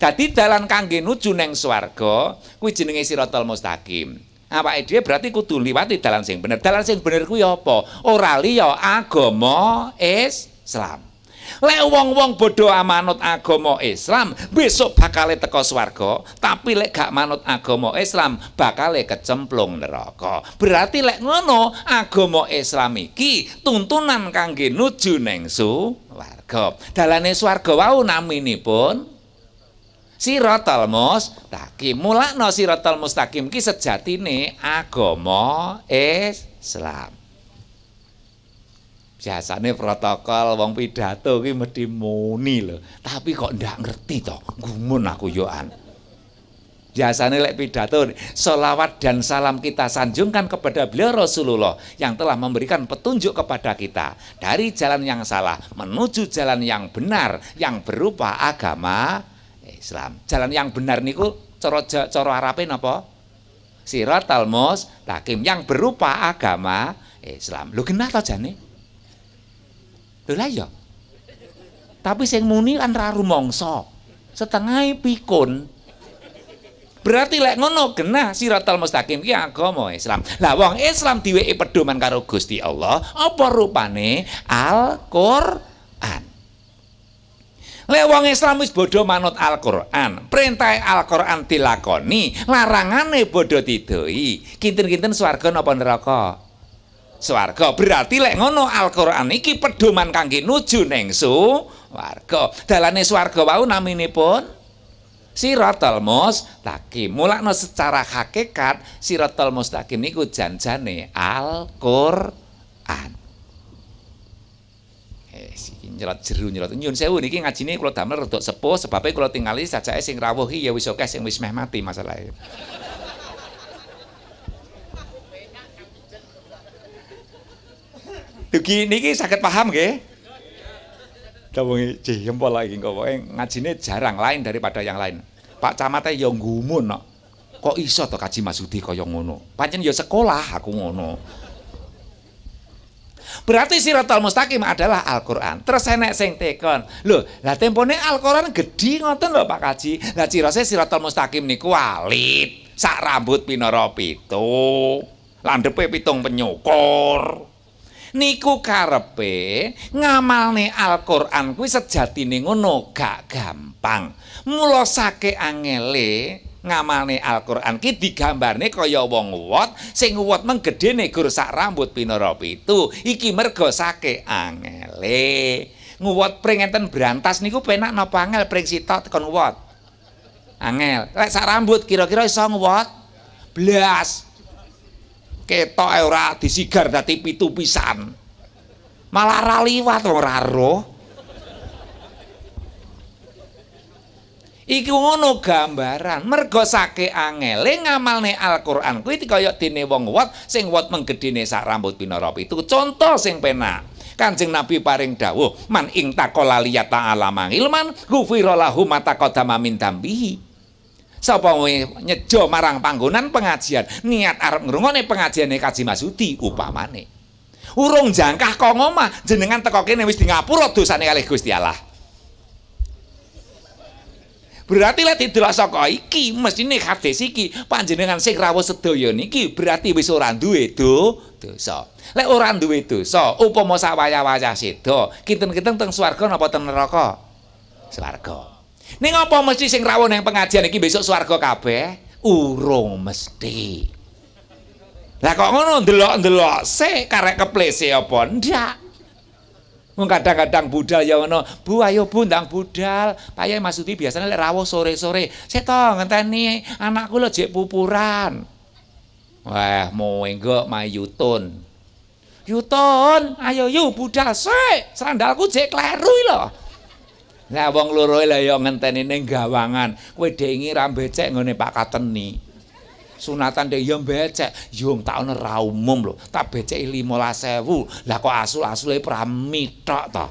S1: Dadi dalan kangge nuju neng swarga kuwi jenenge siratal mustaqim. Apa dia berarti kudu liwati dalan sing bener. Dalan sing bener kuwi apa? Ora liya agama Islam. Lek wong-wong bodoh amanut agama Islam, besok bakal teko swarga, tapi lek gak manut agama Islam, bakal kecemplung neraka. Berarti lek ngono, agama Islam iki tuntunan kangge nuju su swarga. Dalane swarga wau naminipun Siratal mustaqim. Mulakno siratal mustaqim ki nih agama Islam biasanya protokol wong pidato ki mesti muni lho tapi kok ndak ngerti to gumun aku yoan biasanya lek pidato selawat dan salam kita sanjungkan kepada beliau Rasulullah yang telah memberikan petunjuk kepada kita dari jalan yang salah menuju jalan yang benar yang berupa agama Islam jalan yang benar niku coro harapin apa sirat almos takim yang berupa agama Islam Lu kenal tau jani Lha iya. Tapi sing muni kan ra rumangsa. Setengah pikun. Berarti lek ngono genah siratal mustaqim ki agama Islam. Lah wong Islam diweki pedoman karo Gusti Allah, apa rupane Al-Qur'an. Lek wong Islam wis bodho manut Al-Qur'an, perintah Al-Qur'an dilakoni, larangane bodho didoi. Kinten-kinten swarga napa neraka? swarga. Berarti lek ngono Al-Qur'an iki pedoman kangge nuju ning swarga. Dalane swarga wau naminipun Siratal Mustaqim. Mulakno secara hakikat Siratal Mustaqim niku janjane Al-Qur'an. Yes, eh, si nyelot jeru nyelot. Nyun sewu niki ngajine kula damel rada sepuh sebab kula tingali sajake sing rawuhi ya wis akeh sing wis meh mati masalahe. Dugi niki sakit paham nggih? Dawuhe jempol lagi ngaji ini jarang lain daripada yang lain. Pak camatnya yang gumun no. Kok iso to kaji Masudi yang ngono? Panjen yo ya sekolah aku ngono. Berarti siratal mustaqim adalah Al-Qur'an. Terus naik sing tekon. Lho, lah tempone Al-Qur'an gedhi ngoten lho Pak Kaji. Lah cirose siratal mustaqim niku kualit. sak rambut pinoro pitu, landepe pitung penyukur. niku karepe ngamalne Al-Qur'an kuwi sejatine ngono gak gampang. Mula sake angele ngamalne Al-Qur'an ki digambarne kaya wong uwot sing uwot menggedhe negur sak rambut pinorop itu. Iki mergo sake angele. Nguwot pring enten brantas niku penak napa angel pring sitok tekan uwot. Angel, lek sak rambut kira-kira iso nguwot? Blas. ketok e ora disigar dati pitu pisan. Malah ra liwat wong ra roh. Iki ngono gambaran, mergo sake angele ngamalne Al-Qur'an kuwi kaya dene wong wat sing wat menggedene sak rambut pinorop itu. Contoh sing penak. Kanjeng Nabi paring dawuh, man ing takola liya ta'ala mangil man ghufira lahu mataqadama min dambihi. Sapa kowe nyejo marang panggonan pengajian, niat arep ngrungokne pengajiane Kaji Masudi upamane. Urung jangkah kok jenengan teko kene wis di ngapura dosane kalih Gusti Allah. Berarti lek didelok saka iki, mesine hadis iki panjenengan sing rawuh sedaya niki berarti wis ora duwe dosa. Lek ora duwe dosa, upama sawaya-wayah situ, kinten-kinten teng swarga napa teng neraka? Swarga. Ning apa mesti sing rawuh nang pengajian iki besok swarga kabeh? Urung mesti. Lah kok ngono ndelok-ndelok sik karek keplese apa ndak? Wong kadang-kadang budal ya ngono. Bu ayo Bu ndang budal. Pak Payah maksudi biasanya lek rawuh sore-sore. Sik to ngenteni anakku lo jek pupuran. Wah, mau enggak mayutun. Yutun, ayo yuk budal sik. Serandalku jek kleru lho. Nah, wong loro e lha ya ngenteni ning gawangan. Kowe dengi ra becek ngene Pak Kateni. Sunatan dhek ya becek, yung ya tak ono ra umum lho. Tak beceki 15.000. Lah kok asul-asule prami tok to.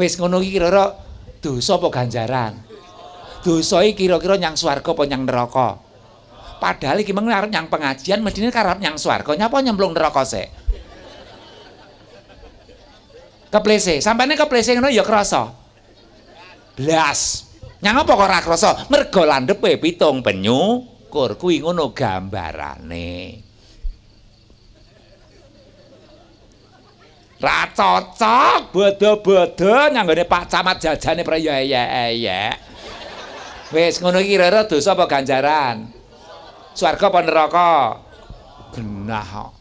S1: Wis ngono iki kira-kira dosa apa ganjaran? Dosa iki kira-kira nyang swarga apa nyang neraka? Padahal iki mengko arep nyang pengajian mestine karep nyang swarga, nyapa nyemplung neraka sih? kepleset sampeyan kepleset ngono ya krasa blas nyang apa kok ora krasa mergo landhepe pitung penyu kur kuwi ngono gambarane ra cocok bodo-bodo nyanggone Pak Camat jajane pre yeye wis ngono iki kira-kira dosa apa ganjaran swarga apa neraka genah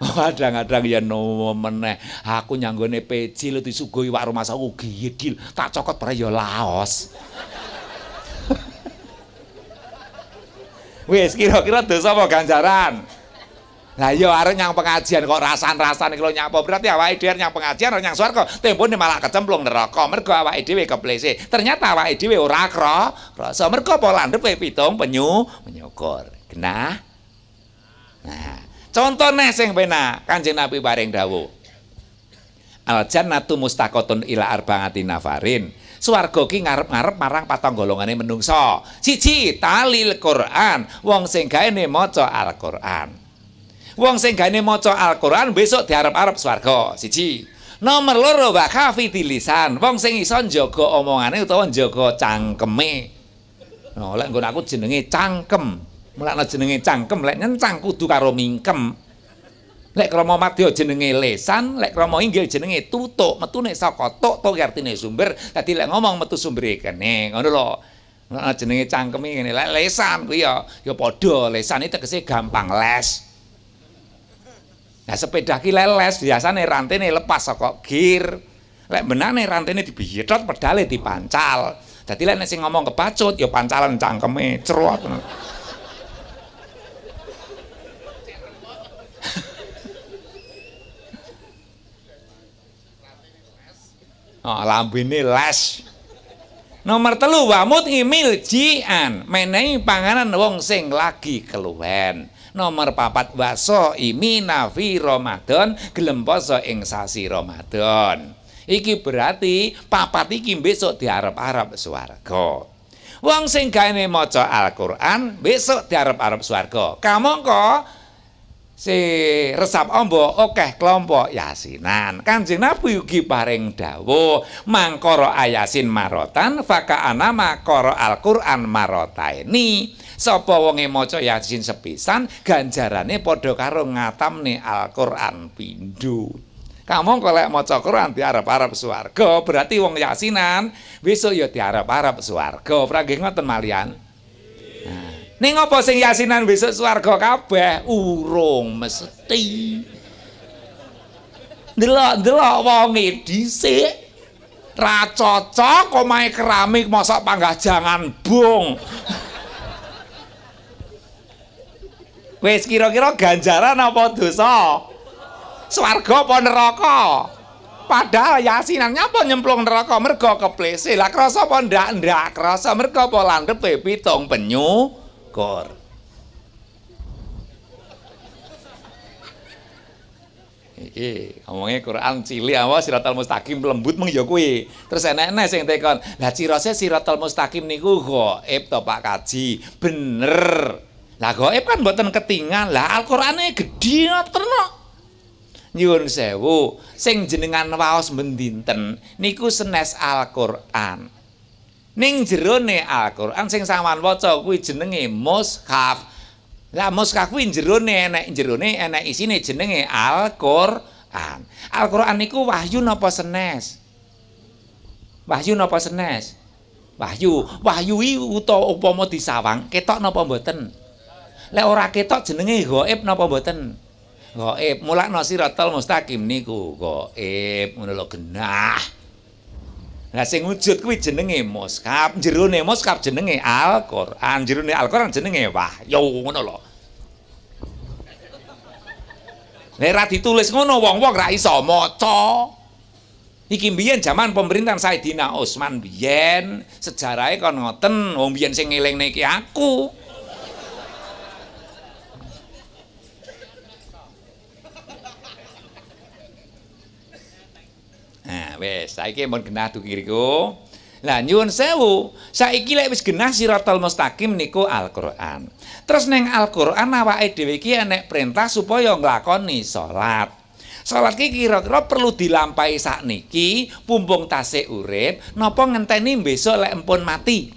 S1: Oh, kadang-kadang ya no meneh. Aku nyanggone peci lu disuguhi wak rumah saku gigil. Tak cokot pre ya laos. Wis kira-kira dosa apa ganjaran? Lah iya arek nyang pengajian kok rasan-rasan kalau lho berarti awake dhewe nyang pengajian orang nyang swarga tempone malah kecemplung neraka mergo awake dhewe keplese. Ternyata awake dhewe ora kro, rasa mergo apa landhep pitung penyu menyukur. Genah. Nah nih sing pena Kanjeng Nabi paring Dawu Al jannatu mustaqotun ila arba'ati nafarin. Swarga ki ngarep-ngarep marang patang golongane menungso. Siji talil Quran, wong sing gaene maca Al-Qur'an. Wong sing gaene maca Al-Qur'an besok diarep-arep swarga. Siji. Nomor loro wa kafidi lisan, wong sing iso njaga omongane utawa njaga cangkeme. Nah, lek nggon aku jenenge cangkem. mlakna jenenge cangkem lek nyencang kudu karo mingkem lek krama madya jenenge lesan lek krama inggil jenenge tutuk metune saka tok tok artine sumber dadi lek ngomong metu sumbere kene ngono lho mlakna jenenge cangkem ngene lek lesan kuwi ya ya padha lesane tegese gampang les Nah sepeda ki leles biasane rantene lepas saka gir. Lek benane rantene dibiyetot pedale dipancal. Dadi lek sing ngomong kebacut ya pancalan cangkeme cerot. Oh, lambene les. Nomor telu wamut ngimil jian, menehi panganan wong sing lagi keluhen. Nomor papat waso imi nafi Ramadan gelem poso ing sasi Ramadan. Iki berarti papat iki besok diarep-arep swarga. Wong sing gawe maca Al-Qur'an besok diarep-arep swarga. Kamangka si resap ombo okeh kelompok yasinan kanjeng nabi yugi paring dawo mangkoro ayasin marotan faka anama koro alquran ini sapa wonge maca yasin sepisan ganjarane podokaro karo nih alquran pindu kamu kalau maca Quran diarep-arep swarga berarti wong yasinan besok ya diarep-arep swarga pra nggih ngoten malian nah Ning apa sing yasinan besok swarga kabeh? Urung mesti. Delok-delok wonge dhisik. Ra cocok omahe keramik mosok panggah jangan bung. Wes kira-kira ganjaran apa dosa? Swarga apa neraka? Padahal yasinannya nyapa nyemplung neraka mergo keplese. Lah krasa apa ndak ndak krasa mergo apa landhepe pitung penyu kor iki ngomongnya Quran cilik awas siratal mustaqim lembut meng ya kuwi terus enek-enek sing tekon lah cirose siratal mustaqim niku gaib to Pak Kaji bener lah gaib kan mboten ketingan lah Al-Qur'ane gedhe terno nyuwun sewu sing jenengan waos mendinten niku senes Al-Qur'an Ning jerone Al-Qur'an sing sawan waca kuwi jenenge mushaf. Lah mushaf kuwi jerone enek jerone enek isine jenenge Al-Qur'an. Al-Qur'an niku wahyu napa senes? Wahyu napa senes? Wahyu, wahyu utawa upama disawang ketok napa mboten? Lek ora ketok jenenge gaib napa mboten? Gaib, mulakno siratal mustaqim niku gaib, ngono lho genah. Lah sing wujud kuwi jenenge muskhaf, jerone muskhaf jenenge Al-Qur'an, jerone Al-Qur'an jenenge wahyu ngono lho. Nek ra ditulis ngono wong-wong ra iso maca. Iki mbiyen jaman pemerintahan Saidina Utsman mbiyen sejarahe kon ngoten, wong mbiyen sing ngelingne iki aku. Nah, wes saiki mon genah dukiriku. Lah nyuwun sewu, saiki lek wis genah siratal mustaqim niku Al-Qur'an. Terus neng Al-Qur'an awake dhewe iki enek perintah supaya nglakoni salat. Salat iki kira-kira perlu dilampahi sakniki pumbung tasik urip napa ngenteni besok lek empun mati.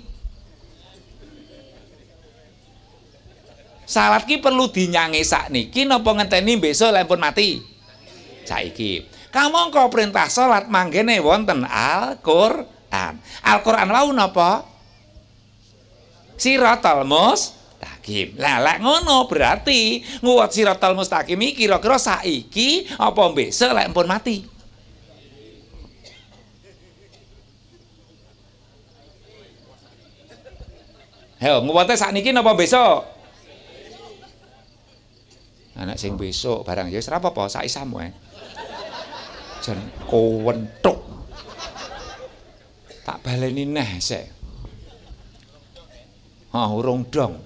S1: Salat iki perlu dinyange sakniki napa ngenteni besok lek empun mati. Saiki. kamangka perintah salat manggene wonten Al-Qur'an. Al-Qur'an wau napa? Siratal mustaqim. Lah lek ngono berarti nguwat siratal mustaqim iki kira-kira saiki apa besok lek pun mati? Heo, ngupote saat ini apa besok? Anak sing besok barang ya serapa po, saya samu eh. Jan kowentuk. Tak baleni neh sik. Ah urung dong.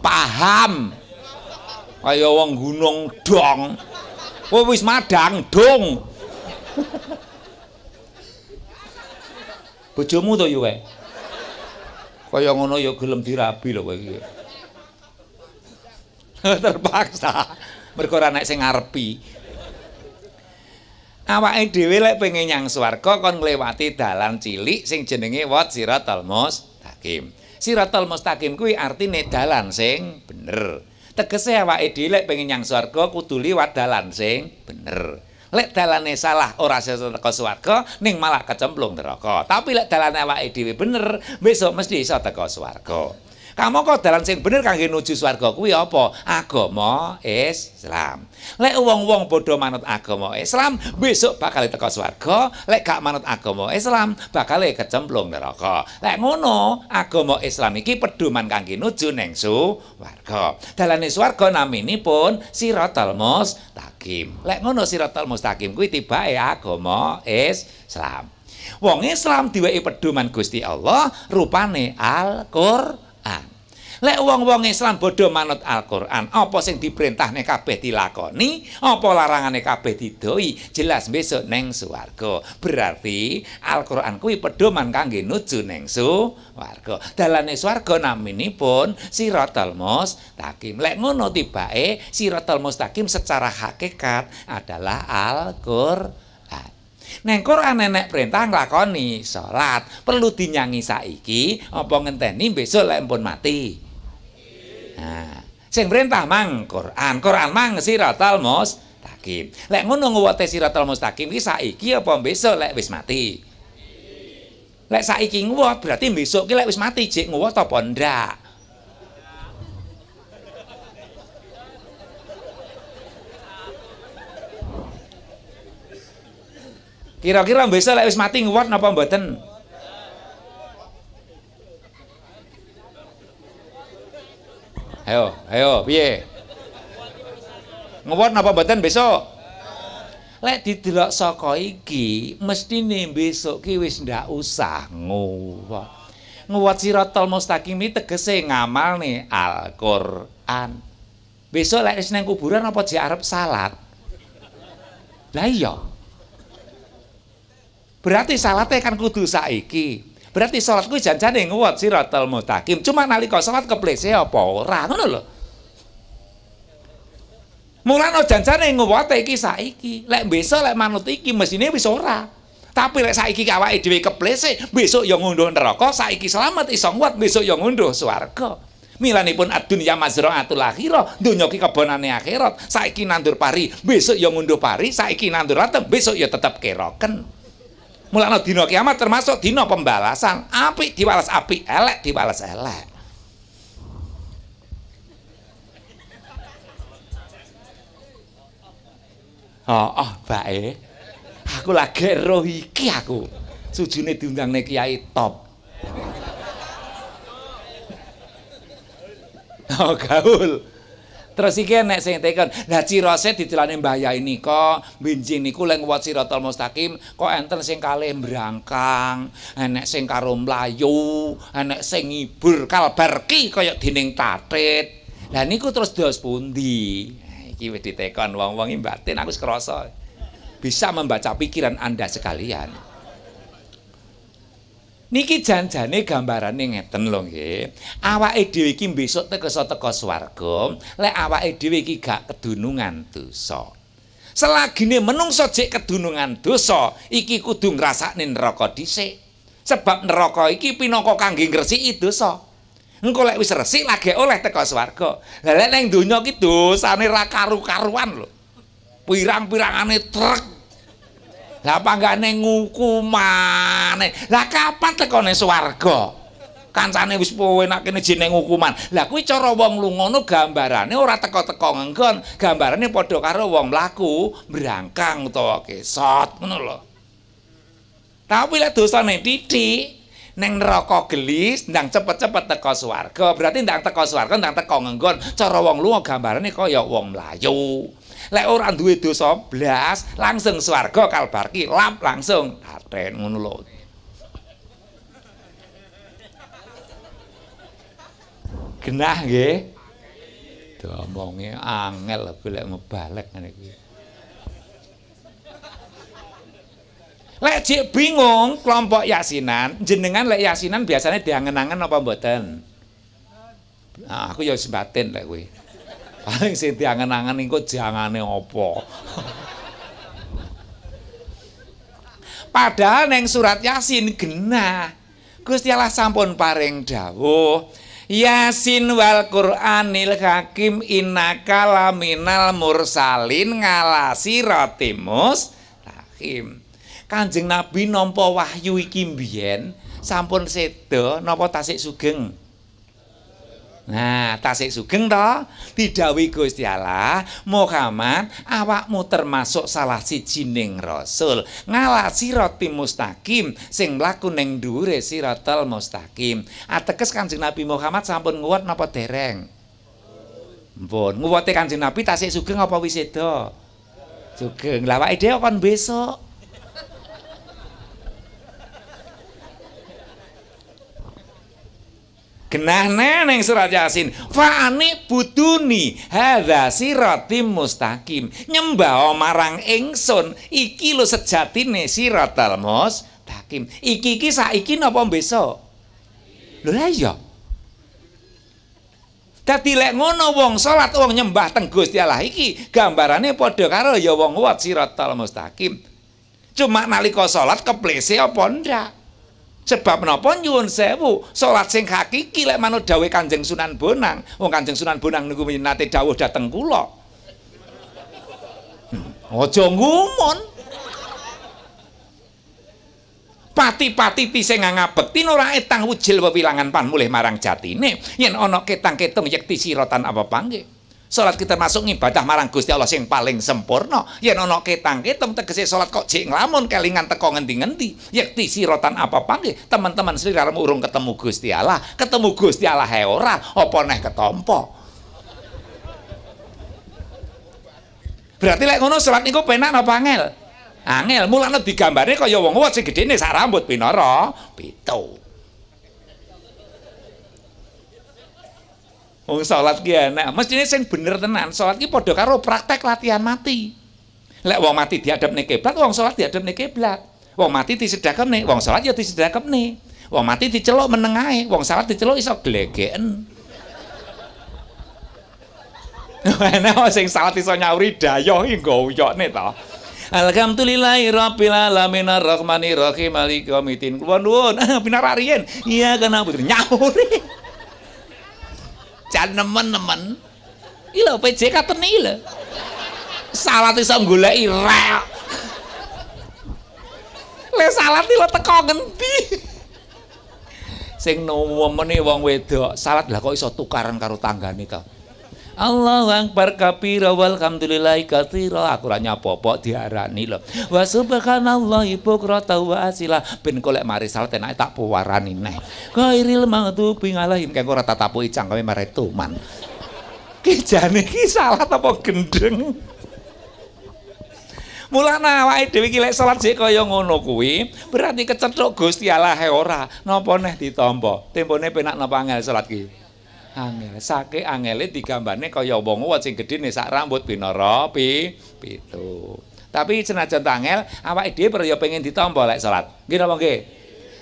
S1: Paham. Kaya wong gunung dong. Kowe wis madang dong. Bojomu to yo kowe. Kaya ngono yo gelem dirabi lho kowe iki. Terpaksa. Mergo ora sing ngarepi. Awake dhewe lek pengen nyang swarga kon nglewati dalan cilik sing jenenge Wat Siratal Mustaqim. Siratal Mustaqim kuwi artine dalan sing bener. Tegese awake dhewe lek pengen nyang swarga kudu liwat dalan sing bener. Lek dalane salah ora iso teko swarga ning malah kecemplung neraka. Tapi lek dalan awake dhewe bener, besok mesti iso teko swarga. Kamu kok dalan sing bener kangge nuju swarga kuwi apa? Agama Islam. Lek wong-wong padha manut agama Islam, besok bakal teko swarga, lek gak manut agama Islam, bakal kecemplung neraka. Lek ngono, agama Islam iki pedoman kangge nuju ning swarga. Dalane swarga pun Siratal Mustaqim. Lek ngono Siratal Mustaqim kuwi tibake agama Islam. Wong Islam diweki pedoman Gusti Allah rupane Al-Qur'an. Al-Qur'an. Lek wong-wong Islam bodoh manut Al-Qur'an, apa sing diperintahne kabeh dilakoni, apa larangane kabeh didoi, jelas besok neng swarga. Berarti Al-Qur'an kuwi pedoman kangge nuju neng swarga. Dalane swarga naminipun Siratal Mustaqim. Lek ngono tibake Siratal Mustaqim secara hakikat adalah Al-Qur'an. Neng Quran nenek perintah nglakoni salat, perlu dinyangi saiki apa ngenteni besok lek pun mati. Nah, sing perintah mang Quran, Quran mang siratal mustaqim. Lek ngono ngowote siratal mustaqim iki saiki apa besok lek wis mati? Lek saiki ngowot berarti besok ki lek wis mati jek ngowot apa ndak? Kira-kira mbesa lek wis mati nguwat napa mboten? Ayo, ayo, piye? Nguwat napa mboten besok? Lek didelok saka iki, mestine besok ki wis ndak usah nguwat. Nguwat siratal mustaqim iki tegese ngamalne Al-Qur'an. Besok lek wis nang kuburan apa diarep salat? Lah iya. Berarti salatnya kan kudu saiki. Berarti jangan yang ngewat si rotel mutakim. Cuma nali ke salat ya apa ora ngono lho. Mulane janjane nguwate iki saiki. Lek besok lek manut iki mesinnya bisa ora. Tapi lek saiki kawa awake ke place besok yang ngunduh neraka, saiki selamat isong wat besok yang ngunduh swarga. Milanipun adun ya mazro akhirah, donya dunyoki kebonane akhirat. Saiki nandur pari, besok yang ngunduh pari, saiki nandur rata, besok ya tetap keroken. mulana dina kiamat termasuk dina pembalasan api diwalas api elek diwalas elek oh oh bae aku lagi roh iki aku sujune diundang nek kiai top oh gaul Terus iki nek sing teken, la cirose dicelane mbahyai nika, binjing niku lek ngwat siratal mustaqim kok enten sing kalih mbrangkang, enek sing karo mlayu, enek sing ngibur kalbarki kaya dening tatit. Lah niku terus dos pundi? Iki wis ditekon wong-wong mbatin aku wis Bisa membaca pikiran Anda sekalian. Niki janjane gambarane ngeten lho nggih. Awake dhewe iki besok tekeso teko swarga, lek awake dhewe iki gak kedunungan dosa. Selagine menungso jek kedunungan dosa, iki kudu ngrasakne neraka dhisik. Sebab neraka iki pinaka kangge ngresiki dosa. Engko lek wis resik lagi oleh teko swarga. Lah lek ning donya iki dosane ra karu-karuan lho. Pirang-pirangane trek lah panggane ngukumane lah kapan teko tekone swarga kancane wis enak kene jeneng hukuman lah kuwi cara wong lungono gambarane ora teko-teko ngenggon gambarane padha karo wong mlaku brangkang utawa kesot ngono lho tapi lek dosane titik neng neraka gelis ndang cepet-cepet teko swarga berarti ndang teko swarga ndang teko ngenggon cara wong lunga gambarane kaya wong mlayu lek ora duwe dosa blas langsung swarga kalbarki lap langsung daten ngono lho genah nggih domonge angel boleh ngebalek ngene iki lek jek bingung kelompok yasinan jenengan lek yasinan biasanya diangen-angen apa mboten nah, aku ya sebatin lek kuwi Paling sing diangen-angen engko jangane apa. Padahal neng surat Yasin genah. Gusti Allah sampun paring dawuh. Yasin wal Qur'anil Hakim innaka laminal mursalin ngalasi rotimus rahim. Kanjeng Nabi nampa wahyu iki mbiyen sampun seda napa tasik sugeng. Nah, tasik sugeng to didawi Gusti Allah, Muhammad awakmu termasuk salah siji ning rasul ngalasi roti mustaqim sing mlaku ning dhuwure siratal mustaqim. Ateges Kanjeng Nabi Muhammad sampun nguwat napa dereng? Mpun, nguwate Kanjeng Nabi tasik sugeng apa wis edo? Sugeng. Lah awake dhewe kon besok. kenah neneng surat yasin fa'ani buduni hadha sirotim mustaqim nyembah marang ingsun iki lo sejatin ne sirotal mustaqim iki iki saiki nopo besok lo lah iya Dadi lek ngono wong salat wong nyembah teng Gusti Allah iki gambarane padha karo ya wong wat siratal mustaqim. Cuma nalika salat keplese apa ndak? Sebab napa nyuwun sewu, salat sing hakiki lek manut dawuh Kanjeng Sunan Bonang, wong Kanjeng Sunan Bonang niku nate dawuh dhateng kula. Hmm, aja hmm. Pati-pati pise ngangabekti ora etang wujil wewilangan pan mulih marang jatine, yen ana ketang ketung yekti sirotan apa panggih. Salat kita masuk ibadah marang Gusti Allah sing paling sempurna. Yen ana ketang-ketem tegese salat kok jek nglamun kelingan teko ngendi-ngendi. Yekti ya sirotan apa pangge teman-teman sliramu urung ketemu Gusti Allah, ketemu Gusti Allah he ora, apa neh ketompo. Berarti lek ngono salat niku penak apa angel? Angel, mulane digambare kaya wong-wong sing gedene sak rambut pinara, pitu. Wong oh, salat ki enak. Mestine sing bener tenan, salat ki padha karo praktek latihan mati. Lek wong mati ning kiblat, wong salat ning kiblat. Wong mati disedhakne, wong salat ya disedhakne. Wong mati diceluk menengahe, wong salat diceluk iso glegeken. Enak sing salat iso nyauri dayoh iki nggo uyokne to. Alhamdulillahirabbil alamin arrahmanirrahim maliki yaumiddin. Kuwon nuwun, riyen. Iya kana putri nyauri jan nemen-nemen iki iya, lho PJ katene iki iya lho salat iso goleki rek le salat iki teko ngendi sing nomene wong wedok salat lah kok iso tukaran karo tanggane kok Allahu Akbar kabira walhamdulillahi katsira aku ra nyapopok diarani lho wa subhanallah ibu krota wa asila ben kolek mari salat enak tak puwarani neh ghairil maghdubi alaihim kengko ora tatapu icang kowe maretuman ki jane ki salat apa gendeng Mulane awake dhewe iki lek salat sik kaya ngono kuwi, berarti kecethuk Gusti Allah e ora. Napa neh ditampa? Tempone penak napa angel salat ki? angel sake angele kau kaya bongo wat sing gedine sak rambut pinoropi pi pitu tapi senajan tangel apa ide perlu ya pengen ditombol lek salat Gino bangke?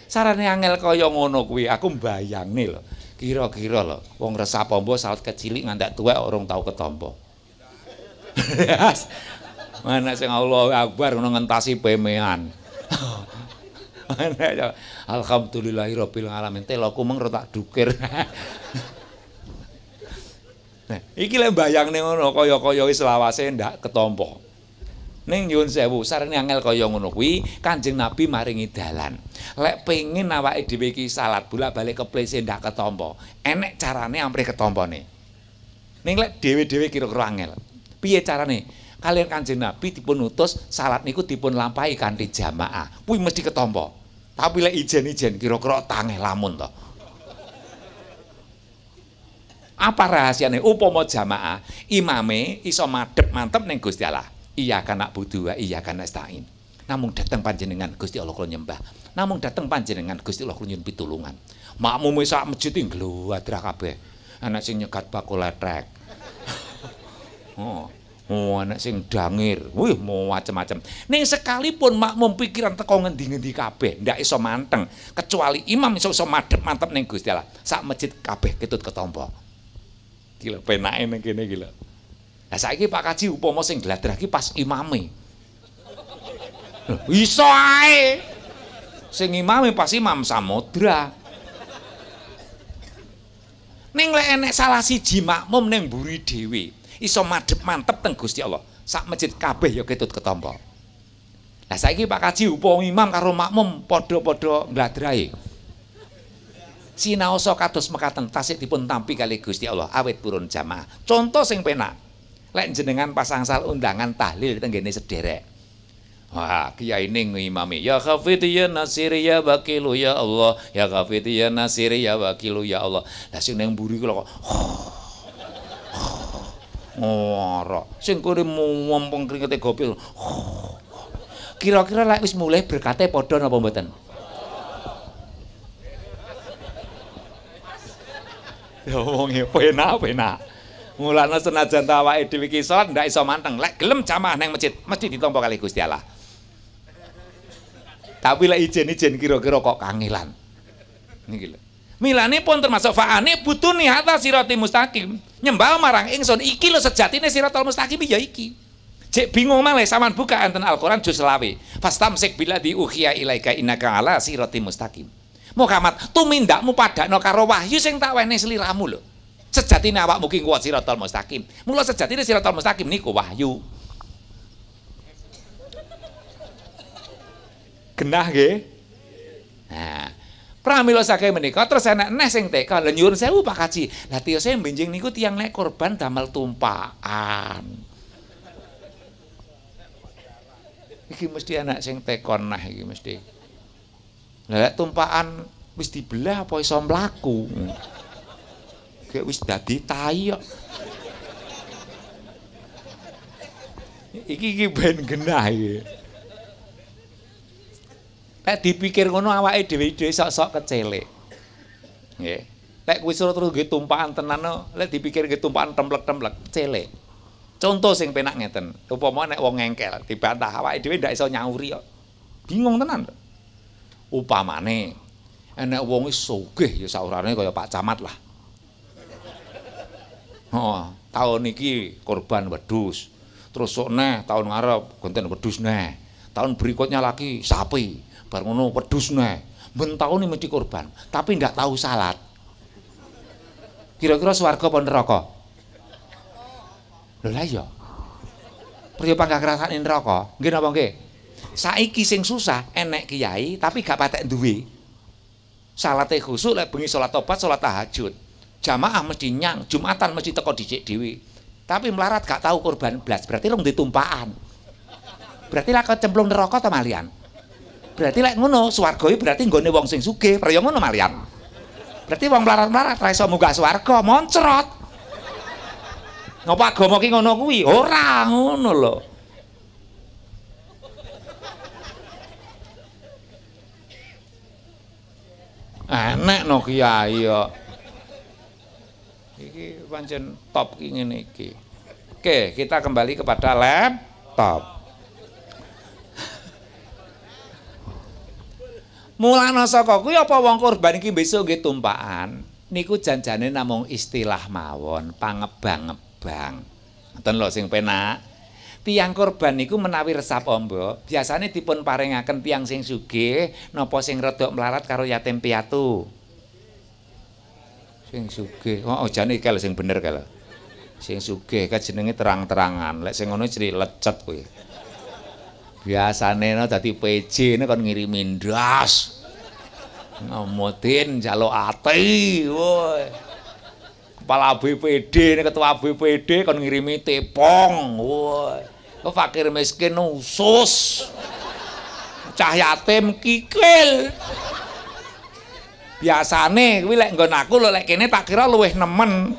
S1: sarane angel kaya ngono kui, aku nih lo kira-kira lo wong resah pombo salat kecil ngandak tua orang tau ketombo mana sing Allah akbar ngono ngentasi pemean ya, Alhamdulillahirabbil alamin teloku meng tak dukir iki lek mbayangne ngono kaya-kaya wis lawase ndak ketampa. Ning nyuwun sewu, sarene angel kaya ngono kuwi Kanjeng Nabi maringi dalan. Lek pengin awake dhewe iki salat bolak-balik keplese ndak ketampa. Enek carane amprih ketampane. Ning lek dhewe-dhewe kira-kira angel. Piye carane? Kalian Kanjeng Nabi dipun utus salat niku dipun lampahi kanthi jamaah. Kuwi mesti ketompo. Tapi lek ijen-ijen kira-kira tangeh lamun toh. Apa rahasianya? Upama jamaah imame iso madep mantep neng Gusti Allah. Iya kanak budua iya kanak stain. namun datang panjenengan Gusti Allah kula nyembah. namun datang panjenengan Gusti Allah kula nyun pitulungan. makmu sak masjid keluar drakabe Anak sing nyekat bakul letrek. oh. Oh, anak sing dangir. Wih, mau macem-macem. neng sekalipun makmum pikiran teko dingin di kafe ndak iso manteng. Kecuali imam iso iso madep mantep neng Gusti Allah. Sak masjid kafe ketut ketombol iki lho penake ning kene iki lho. Lah saiki Pak Kaji upama sing gladra iki pas imame. Lho iso ae. Sing imame pas Imam Samudra. Ning lek enek salah siji makmum ning mburi dhewe, iso madhep mantep teng Gusti Allah. Sak masjid kabeh ya ketut ketompo. Lah saiki Pak Kaji upo imam karo makmum padha-padha gladrahe. -padha Sinaosa kados mekaten tasik dipun tampi kali Gusti Allah awet purun jamaah. Contoh sing penak. Lek jenengan pasang sal undangan tahlil gini sederek. Wah, kiai ini ngimami. Ya khafiti ya nasiri ya bakilu ya Allah. Ya khafiti ya nasiri ya bakilu ya Allah. Lah sing neng buri kula kok. Ngora. Sing kuri mumpung keringete gopil. Kira-kira lek wis mulai berkata. Podon apa mboten? Ya wonge penak-penak. Mulane senajan ta awake dhewe ki salat ndak iso manteng, lek gelem jamaah nang masjid mesti ditampa kali Gusti Allah. Tapi lek ijen-ijen kira-kira kok kangilan. Niki lho. Milane pun termasuk faane butuh niat sirati mustaqim. Nyembah marang ingsun iki lho sejatine siratal mustaqim ya iki. Cek bingung malah saman buka anten Al-Qur'an juz selawe. Fastamsik bila diukhia ilaika innaka ala sirati mustaqim. Muhammad tumindakmu padakno karo wahyu sing tak wenehi sliramu lho. Sejatine awakmu mungkin kuwat siratal mustaqim. Mula sejatine siratal mustaqim niku wahyu. Genah nggih? Nah, pramilo saking menikah terus enek neh sing teka lha nyuwun sewu Pak Kaji. Lah saya benjing niku tiang nek korban damel tumpaan. iki mesti anak sing tekon nah iki mesti lelek tumpaan wis dibelah apa iso mlaku kayak wis dadi tai kok iki iki ben genah iki Nek dipikir ngono awake dhewe-dhewe sok-sok kecelik. Nggih. Nek kuwi suruh terus tumpakan tenan lek dipikir nggih tumpakan templek-templek celik. Contoh sing penak ngeten, upama nek wong ngengkel, dibantah tiba awake dhewe ndak iso nyawuri kok. Bingung tenan. Upamane enek wong wis sugih ya saurane kaya Pak Camat lah. Oh, tahun iki korban wedhus. Terus sok neh tahun ngarep konten wedhus neh. Tahun berikutnya lagi sapi. Bar ngono wedhus neh. Ben taun mesti korban, tapi ndak tahu salat. Kira-kira swarga apa neraka? Lho lah iya. Priyo panggah rasane neraka? Nggih napa nggih? saiki sing susah enek kiai tapi gak patek duwe salate khusuk lek bengi salat tobat salat tahajud jamaah mesti nyang jumatan mesti teko dicik dhewe tapi melarat gak tahu korban blas berarti lu ditumpaan berarti lek cemplung neraka ta malian berarti lek ngono swargane berarti nggone wong sing sugih praya ngono malian berarti wong melarat-melarat ra iso munggah swarga moncrot ngapa agama ki ngono kuwi ora ngono lho enek no kiai kok iki pancen top ingin iki oke kita kembali kepada laptop Mulana saka kuwi apa wong kurban iki besok nggih tumpakan niku janjane namung istilah mawon pangebang-ngebang. Ngoten lho sing penak. tiang korban niku menawi resap ombo biasanya dipun parengaken tiang sing suge nopo sing redok melarat karo yatim piatu sing suge oh, oh jane kalau sing bener kalau sing suge kejenenge terang-terangan lek sing ngono ciri lecet kuwi biasane no dadi PJ ne kon ngirimi ndas ngomotin jalo ati woy kepala BPD ini ketua BPD kon ngirimi tepong woy Kok fakir miskin usus. Cah yatim kikil. Biasane kuwi lek nggon aku lho lek kene tak kira luwih nemen.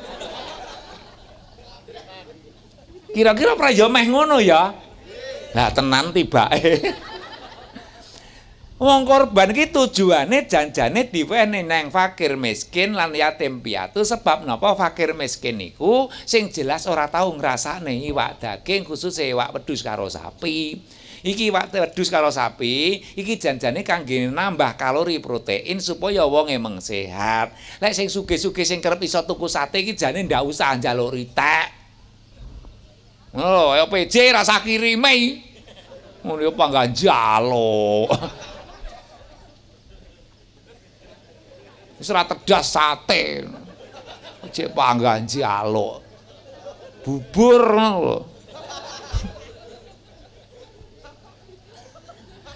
S1: Kira-kira prayo ya meh ngono ya. Lah tenan tibake. Wong korban ki tujuane janjane diwene nang fakir miskin lan yatim piatu sebab napa fakir miskin niku sing jelas ora tau ngrasakne iwak daging khusus iwak wedhus karo sapi. Iki iwak wedhus karo sapi iki janjane kangge nambah kalori protein supaya wong emang sehat. Lek sing sugih-sugih sing kerep iso tuku sate iki jane ndak usah njaluk ritek. Ngono, oh, PJ rasa kirime. Ngono yo panggah jaluk. serat tegas sate cek panggahan si alo bubur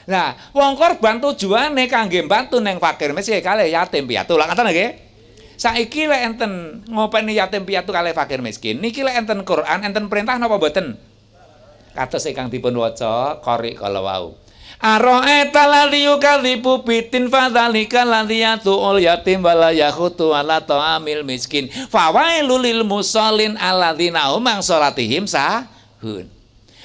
S1: nah wong korban tujuane kangge bantu neng fakir mesti kali yatim piatu lah kata nge saiki le enten ngopeni yatim piatu kali fakir miskin niki le enten Quran enten perintah napa boten kata sekang tipe nwoco korik kalau wau Aro'eta ladhi pupitin bitin fadzalika ladhi yatu'ul yatim wala yahutu ala amil miskin Fawai lil musolin alladzina hum ang sahun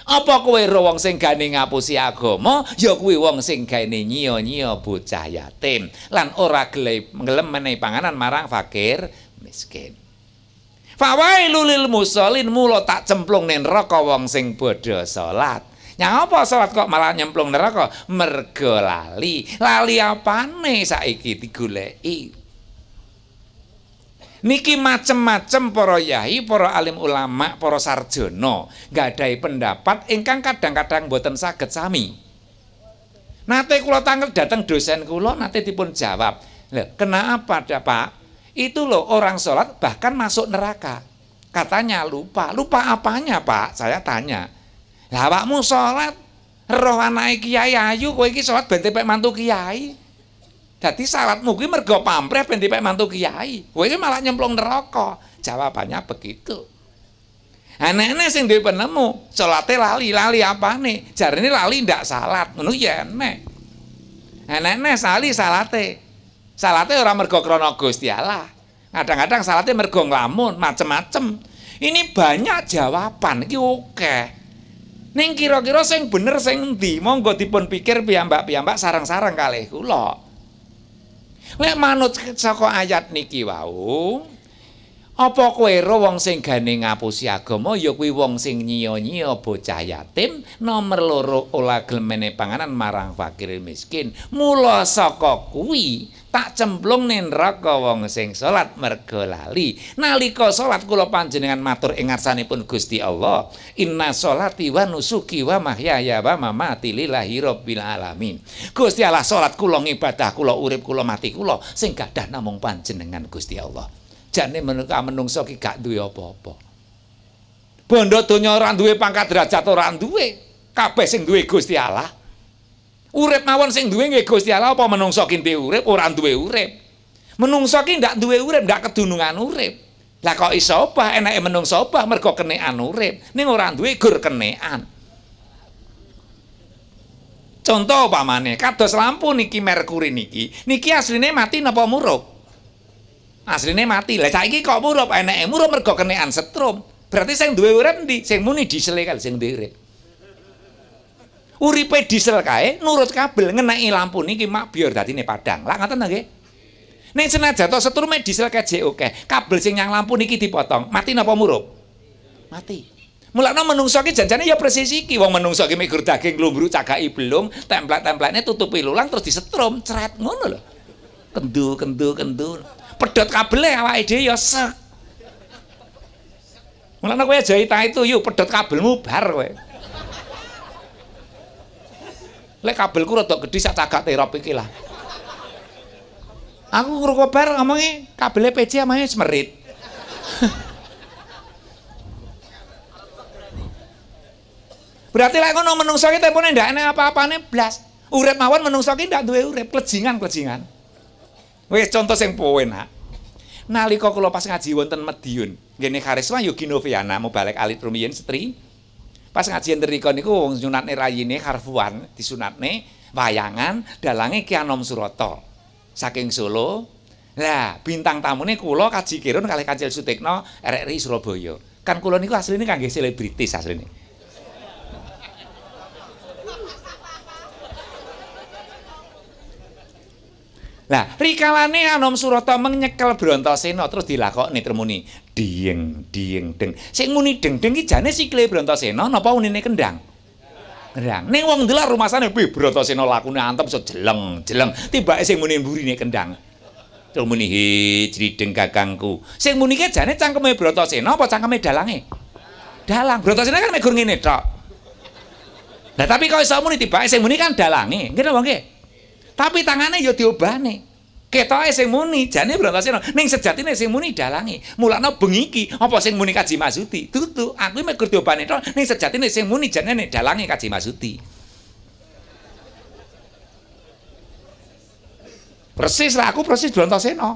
S1: apa kowe ro wong sing kani ngapusi agomo? ya kue wong sing gane nyio nyio bucah yatim lan ora gelem menai panganan marang fakir miskin Fawai lil musolin mulo tak cemplung nen roko wong sing bodoh salat Nyapa ya sholat kok malah nyemplung neraka? Mergo lali. Lali nih saiki digulei Niki macem-macem para yahi, para alim ulama, para sarjono gadai pendapat ingkang kadang-kadang boten saged sami. Nate kula tanggal datang dosen kula nate dipun jawab. Loh, kenapa ada Pak? Itu loh orang sholat bahkan masuk neraka. Katanya lupa. Lupa apanya Pak? Saya tanya. Lah awakmu salat roh anake kiai ayu kowe iki salat ben tepek mantu kiai. Dadi salatmu kuwi mergo pamrih ben tepek mantu kiai. Kowe iki malah nyemplung neraka. Jawabannya begitu. Anak-anak sing duwe penemu, salate lali, lali apa apane? Jarine lali ndak salat. Ngono ya enek. Anak-anak sali salate. Salate orang mergo krana Gusti Allah. Kadang-kadang salate mergo nglamun, macem-macem. Ini banyak jawaban, iki oke. Okay. Neng kiro kira sing bener sing endi? Monggo dipun pikir piyambak-piyambak sarang-sarang kalih kula. Lek manut saka ayat niki wau, Apa kowe ro wong sing gane ngapusi agama ya kuwi wong sing nyiyo-nyiyo bocah yatim nomor loro ola gelmene panganan marang fakir miskin. Mula saka kuwi tak cemplung ning neraka wong sing salat mergo lali. Nalika salat kula panjenengan matur ing ngarsanipun Gusti Allah, inna salati wa nusuki mahyaya wa mamati lillahi rabbil alamin. Gusti Allah salat kula ngibadah kula urip kula mati kula sing gadah namung panjenengan Gusti Allah. jane menungka menungso ki gak duwe apa-apa. Bondo donya ora duwe pangkat derajat ora duwe. Kabeh sing duwe Gusti Allah. Urip mawon sing duwe nggih Gusti Allah apa menungso ki duwe urip ora duwe urip. Menungso ki ndak duwe urip, gak kedunungan urip. Lah kok iso apa enake menungso apa mergo kenean urip, ning ora duwe gur kenean. Contoh pamane, kados lampu niki Merkuri niki, niki asline mati napa muruk. Aslinya mati. Lah saiki kok murup enak murup mergo kenean setrum. Berarti sing duwe urip endi? Sing muni diesel kali saya duwe urip. Uripe diesel kae nurut kabel ngenai lampu niki mak biar nih padang. Lah ngoten nggih. Ning senajan to setrume diesel kejek oke. Kabel sing nyang lampu niki dipotong. Mati napa murup? Mati. Mulakno menungso ki janjane ya presisi iki wong menungso ki migur daging lumbru cagaki belum, template templatnya tutupi lulang terus disetrum, ceret ngono loh. Kendu kendu kendu pedot kabel awake dhewe ya sek. Mulane kowe ita itu yuk pedot kabelmu bar kowe. Lek kabelku rada gede sak cagak terapi iki Aku kru kobar ngomongnya kabelnya PC amanya semerit. Berarti lah nong menungso ki pun ndak enek apa-apane blas. Urip mawon menungso ki ndak duwe urip, klejingan-klejingan. Wis contoh sing puwe nak. Nalika kula pas ngaji wonten Madiun, ngene karisma yo Ginoviana mubalek alit rumiyin setri. Pas ngaji enterika niku wong sunatne rayine harfuan disunatne wayangan dalange kianom Anom Surata saking Solo. Lah, bintang tamune kula Kaji Kirun kalih Kancil Sutikna RRI Surabaya. Kan kula niku asline kangge selebritis asline. Nah, rikalane Anom Surata menyekel brontoseno terus nih termuni Dieng, dieng, deng. Sing muni deng-deng iki jane sikile brontoseno napa unine kendang? Kendang. Ning wong ndelok rumasane bi laku lakune antep so jeleng, jeleng. Tiba sing muni mburine kendang. Termuni hijri deng kakangku. Sing muni ki jane cangkeme Brontasena apa cangkeme dalange? Dalang. Brontosena kan megur ngene tok. Nah tapi kok iso muni tiba sing muni kan dalange. Ngerti wong nggih? Tapi tangannya ya diobahne. Ketoke sing muni, jane brantasena. Ning sejatine sing muni dalange. Mulane bengi iki apa sing muni Kaji Masuti? Tutu, aku mek kudu diobahne to. Ning sejatine sing muni jane nek dalange Kaji Masuti. Persis lah aku persis brantasena.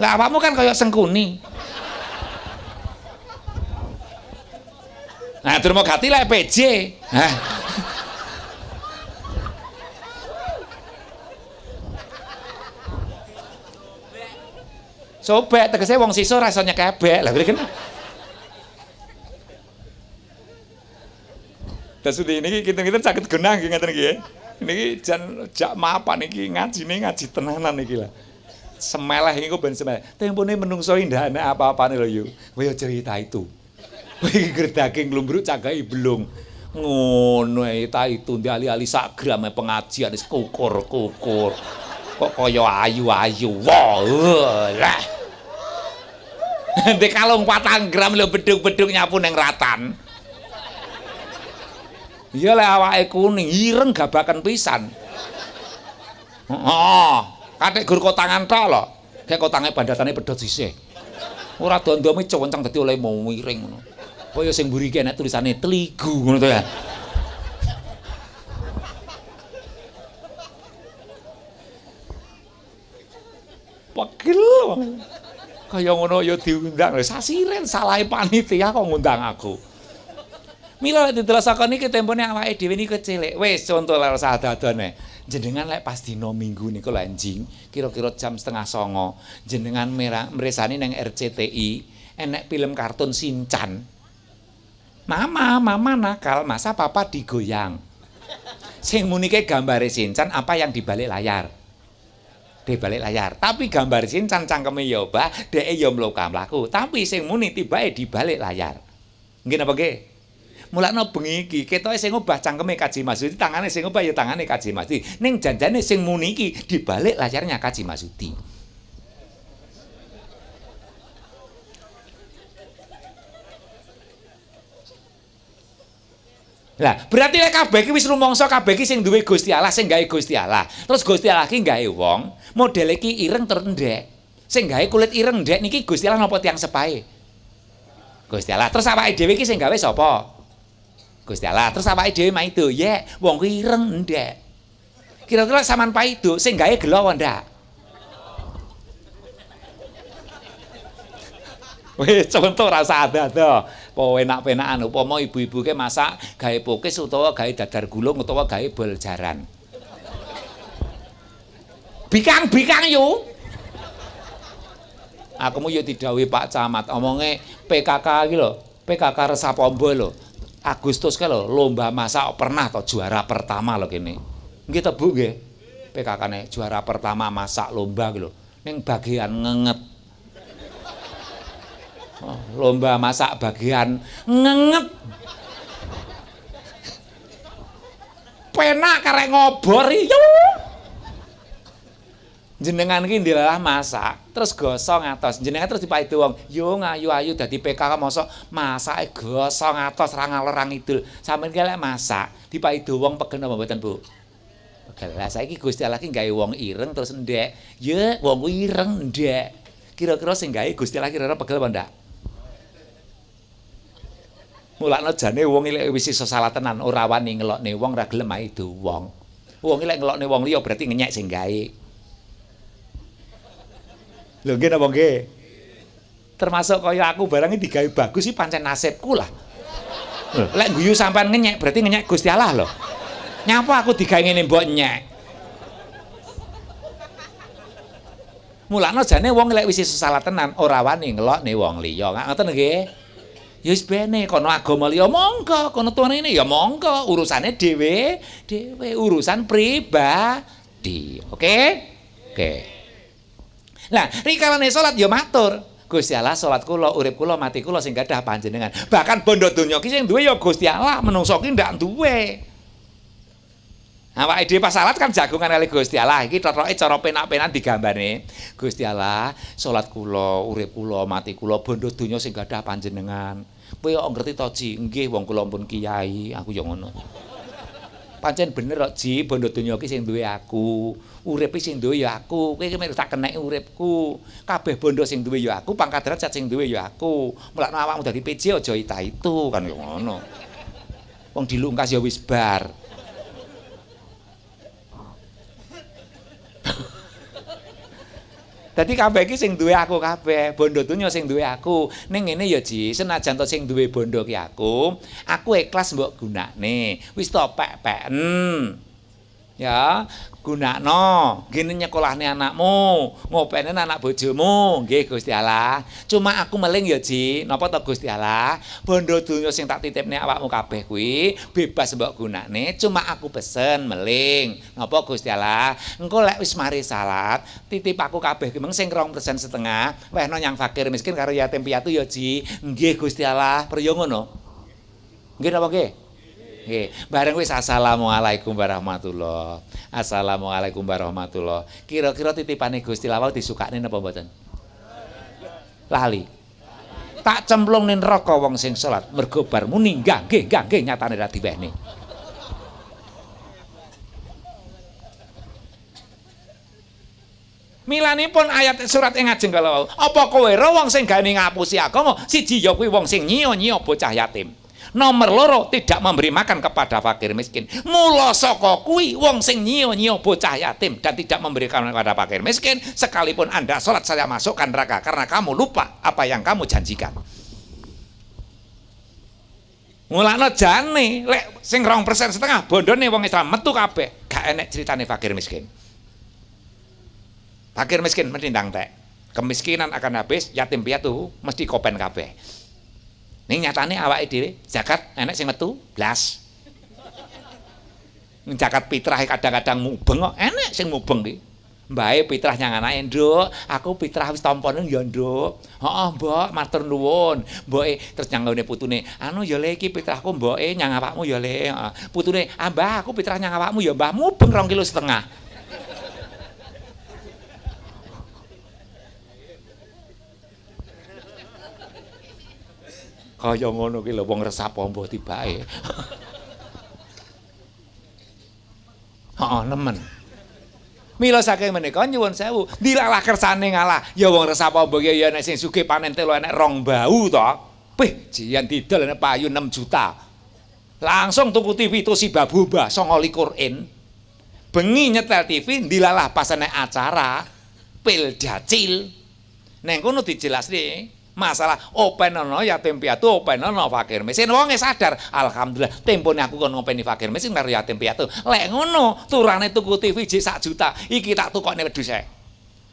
S1: Lah awakmu kan kaya sengkuni. Nah, terima lek PJ. Hah. sobek tegese wong siso rasanya kabeh lah kan di ini kita kita sakit genah nggih ngaten nggih. Eh. Ini jan jak mapan niki ngaji ngaji tenanan niki lah. Semelah ini gue ben semelah. Tempone menungso indah nek apa-apa nih loh yuk. yo cerita itu. Wih gerdaking belum bro cagai belum. Ngono ta itu di alih-alih sakram pengajian kukur kukur. Kok koyo ayu-ayu. Wah, lah. Ndek kalung patang gram lo beduk-beduk nyapu neng ratan. Iya lek awak kuning ireng gabakan pisan. oh, Katik gur kotangan tok lho. Kek kotange bandatane pedhot sisih. Ora dondome cewenceng tadi oleh miring ngono. Kaya sing buri kena tulisannya teligu ngono ya. Pegel banget kaya ngono ya diundang lho sasiren salahe panitia kok ngundang aku Mila lek didelosakon iki tempone awake dhewe niku cilik. Wis conto lek sadadone. Jenengan lek pas dina Minggu niku lho anjing, kira-kira jam setengah songo, jenengan merah meresani neng RCTI, enek film kartun Sincan, Mama, mama nakal, masa papa digoyang. Sing munike gambare Sincan apa yang di balik layar. di balik layar. Tapi gambar sincan cangkeme ya obah, dhek ya mlaku mlaku. Tapi sing muni tibake di balik layar. Nggih napa nggih? Mulane bengi iki ketoke sing obah cangkeme Kaji Masuti, tangane sing obah ya tangane Kaji Masuti. Ning janjane sing muni iki di balik layarnya Kaji Masuti. Lah, berarti lek kabeh iki wis rumangsa kabeh iki sing duwe Gusti Allah, sing gawe Gusti Allah. Terus Gusti Allah iki gawe wong, model iki ireng terus ndek. Sing gawe kulit ireng ndek niki Gusti Allah napa tiyang sepahe? Gusti Allah. Terus awake dhewe iki sing gawe sapa? Gusti Allah. Terus awake dhewe mah itu, ya, wong kuwi ireng ndek. Kira-kira saman pae itu sing gawe gelo ndak? Wih, contoh rasa ada tuh apa enak-penakan upama ibu-ibu ke masak gawe pokis utawa gawe dadar gulung utawa gawe bol jaran. Bikang-bikang yuk. Aku mau yo didawi Pak Camat, omongnya PKK iki lho, PKK Resap Ombo lho. Agustus ke lho lomba masak pernah atau juara pertama lho kene. Nggih to Bu nggih. PKK-ne juara pertama masak lomba gitu. lho. Ning bagian ngenget lomba masak bagian ngenget penak karek ngobor iya. jenengan ki ndilalah masak terus gosong atas jenengan terus dipaidu wong yo ngayu ayu dadi PKK masak masake gosong atas ra ngalor itu, ngidul sampeyan masak dipaidu wong pegen apa mboten Bu pegel saya saiki Gusti Allah ki wong ireng terus ndek ya wong ireng ndek kira-kira sing gawe Gusti Allah kira-kira pegel apa ndak Mulane jane wong ilek wis sesalah tenan ora wani ngelokne wong ora gelem itu wong. Wong ngelok ngelokne wong liya berarti ngenyek sing gawe. Lho apa napa nggih? Termasuk kaya aku barangnya digawe bagus sih pancen nasibku lah. Lek guyu sampean ngenyek berarti ngenyek Gusti Allah loh. Nyapa aku digawe ini mbok nyek? Mulane jane wong ilek wis sesalah tenan ora wani ngelokne wong liya. Ngoten nggih. ya wis bene kono agama liya monggo kono tuwane ini ya monggo urusane dhewe dhewe urusan pribadi oke oke nah rikalane salat ya matur Gusti Allah salat kula urip kula mati kula sing gadah panjenengan bahkan bondo donya ki sing duwe ya Gusti Allah menungso ki ndak duwe Awake dhewe pas kan jagungan kali Gusti Allah. Iki totoke cara penak-penak digambane. Gusti Allah, salat kula, urip kula, mati kula, bondo donya sing gadah panjenengan. Kowe kok ngerti to, Ji? Nggih, wong kula pun kiai, aku yo ngono. Pancen bener kok, Ji, bondo donya iki sing duwe aku. Urip iki sing duwe ya aku. Kowe iki tak kenek uripku. Kabeh bondo sing duwe ya aku, pangkat derajat sing duwe ya aku. Mulane awakmu dadi PJ aja ita itu kan yo ngono. Wong dilungkas ya wis bar. Dadi kabeh iki sing duwe aku kabeh, bondo dunya sing duwe aku. Ning ngene ya Ji, senajan to sing duwe bondo ki aku, aku ikhlas mbok gunakne. Wis to pek pek, Hmm. ya gunakno gini nyekolahne anakmu ngopene anak bojomu nggih Gusti Allah cuma aku meling ya Ji napa to Gusti Allah bondo dunya sing tak titipne awakmu kabeh kuwi bebas mbok gunakne cuma aku pesen meling napa Gusti Allah engko lek wis mari salat titip aku kabeh kuwi sing rong persen setengah wehno yang fakir miskin karo yatim piatu ya Ji nggih Gusti Allah priyo ngono nggih napa nggih Oke, Bareng wis assalamualaikum warahmatullah. Assalamualaikum warahmatullah. Kira-kira titipane Gusti Lawal nih apa mboten? Lali. Tak cemplung ning neraka wong sing salat mergo bar muni nggih nggih nyatane ra diwehne. Milanipun ayat surat yang ngajeng kalau apa kowe ro wong sing gani ngapusi agama siji ya kuwi wong sing nyio nyio bocah yatim. Nomor loro tidak memberi makan kepada fakir miskin. Mula saka kuwi wong sing nyio-nyio bocah yatim dan tidak memberikan kepada fakir miskin, sekalipun Anda sholat saya masukkan neraka karena kamu lupa apa yang kamu janjikan. Mulane jane lek sing persen setengah bondone wong Islam metu kabeh, gak enek ceritane fakir miskin. Fakir miskin menindang teh, tek. Kemiskinan akan habis, yatim piatu mesti kopen kabeh. Ning nyatane awake dhewe zakat enek sing metu blas. Ning zakat fitrah e kadang-kadang mubeng kok enek sing mubeng ki. Mbae fitrah nyang anake, Nduk. Aku fitrah wis tampone ya, Nduk. Heeh, Mbok, matur nuwun. Mboke terus nyang ngene putune, "Anu ya le iki fitrahku mboke nyang awakmu ya le." Putune, "Ah, Mbah, aku fitrah nyang awakmu ya, Mbah, mubeng 2 kilo setengah." Kaya ngono ki lho wong resah ombo tibake. Heeh, nemen. Mila saking menika nyuwun sewu, dilalah kersane ngalah. Ya wong resap ombo ki ya nek sing sugih panen telu enek rong bau to. Pih, jian didol enek payu 6 juta. Langsung tuku TV itu si babuba 29 in. Bengi nyetel TV dilalah pas enek acara pil jacil. Neng kono dijelasne Masalah open ono yatim piatu, ono fakir wong es sadar, alhamdulillah ini aku kon di fakir mesin karo yatim piatu. Lek ngono, turane tuku TV jek sak juta, iki tak tukokne wedhus e.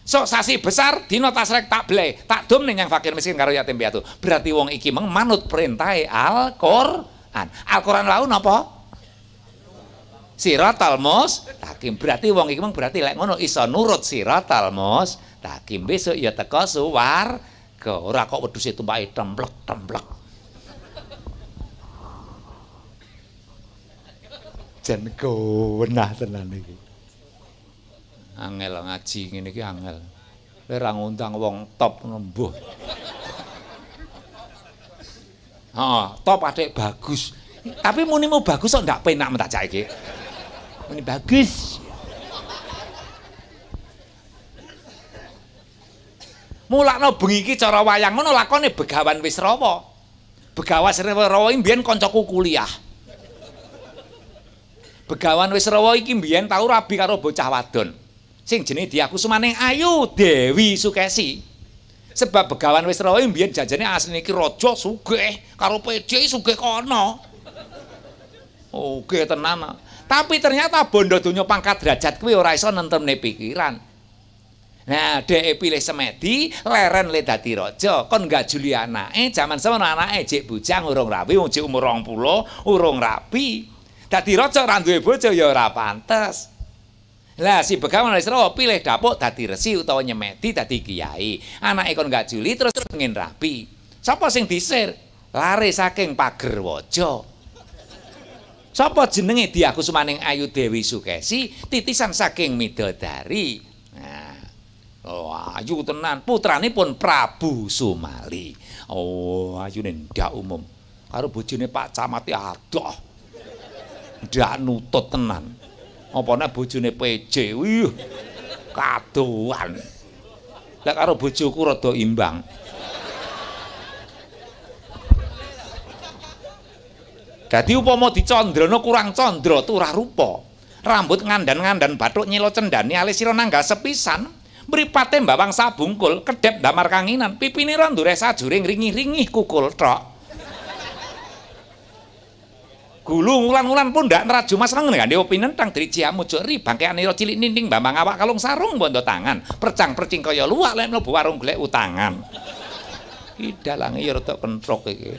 S1: Sok sasi besar dinotasrek tak beli tak dom nih yang fakir miskin karo yatim piatu. Berarti wong iki meng manut perintah Al-Qur'an. Al-Qur'an lau Sirat almos takim. Berarti wong iki meng berarti lek ngono iso nurut almos takim Besok ya teko suwar. warga ora kok wedhuse tumpake temblek temblek jan kewenah tenan iki angel ngaji ngene iki angel ora ngundang wong top ngembuh ha top adek bagus tapi muni mau bagus kok ndak penak mentak cah iki muni bagus mulakno bengi iki cara wayang ngono lakone begawan wis begawan Begawas rawa iki mbiyen kancaku kuliah. Begawan wis rawa iki mbiyen tau rabi karo bocah wadon. Sing jenenge di aku sumaning Ayu Dewi Sukesi. Sebab begawan wis rawa iki mbiyen jajane asline iki raja sugih karo PJ sugih kono. Oke tenan. Tapi ternyata bondo dunya pangkat derajat kuwi ora iso nentemne pikiran. Nah, dhek pilih semedi, leren le dadi raja. Kon gak juli anake, jaman semono anake jek bujang urung rawi, wong umur 20 urung rapi. Dadi raja ora duwe bojo ya ora pantes. Lah si Begawan Lestra pilih dapuk dadi resi utawa nyemedi dadi kiai. Anake kon gak juli terus pengen rapi. Sapa sing disir? Lare saking pager waja. Sapa jenenge Diaku Sumaning Ayu Dewi Sukesi, titisan saking Midodari. Oh, ayu tenan, putrane pun Prabu Somali Oh, ayune ndak umum. Karo bojone Pak Camati adoh. Ndak nutut tenan. Apa nek bojone PJ, wih. Kadoan. Lah karo bojoku rada imbang. Dadi upama dicandrana kurang candra turah rupa. Rambut ngandan-ngandan bathuk nyilo cendani alis sira nangga sepisan. mripate mbawang sabungkul kedep damar kanginan pipine ra ndure juring ringi ringih kukul tok ulan ulan pun pundak neraju mas nang ngene opinen kan, tang driji amujuk ri bangkeane cilik ninding bambang awak kalung sarung bondo tangan percang percing kaya luwak lek mlebu warung golek utangan iki dalange ya rada kentrok iki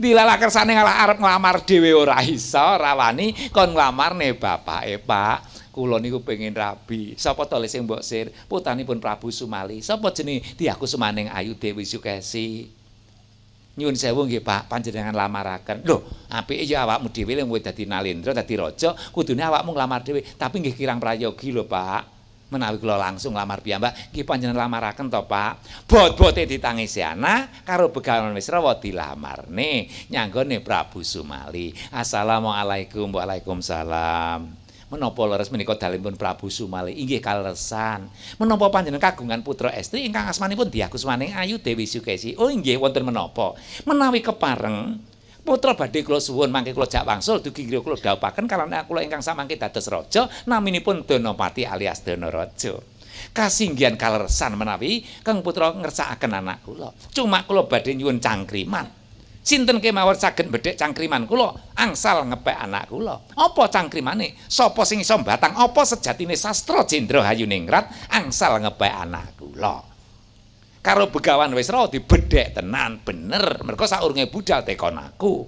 S1: dilalah kersane ngalah arep nglamar dhewe ora iso rawani kon nglamar ne bapake pak kula niku pengen rabi sapa to sing mbok sir putanipun Prabu Sumali sapa jeneng diaku sumaning Ayu Dewi Sukesi nyun sewu nggih Pak panjenengan lamaraken lho apike ya awakmu dhewe lek kowe dadi nalendra dadi raja kudune awakmu nglamar dhewe tapi nggih kirang prayogi lho Pak menawi kula langsung lamar piyambak nggih panjenengan lamaraken to Pak bot-bote ditangisi ana karo begawan wis rawa dilamarne nyanggone Prabu Sumali assalamualaikum waalaikumsalam menapa leres menika dalipun Prabu Sumali inggih kalesan menapa panjenengan kagungan putra estri ingkang asmanipun Dyi Agus Maning Ayu Dewi Sukesi oh inggih wonten menapa menawi kepareng putra badhe kula suwun mangke kula jak wangsul dugi griya kula dhawuhaken kalane kula ingkang samangke dados raja naminipun Donopati alias Donaraja kasinggian kaleresan menawi Kang Putra ngersakaken anak kula. Cuma kula badhe nyuwun cangkriman. sinten kemawon saged bedhek cangkriman kula angsal ngepek anak kula apa cangkrimane sapa sing iso batang apa sejatine sastra jendra hayuningrat angsal ngepek anak kula karo begawan wis ra dibedhek tenan bener mergo saurunge budal tekon aku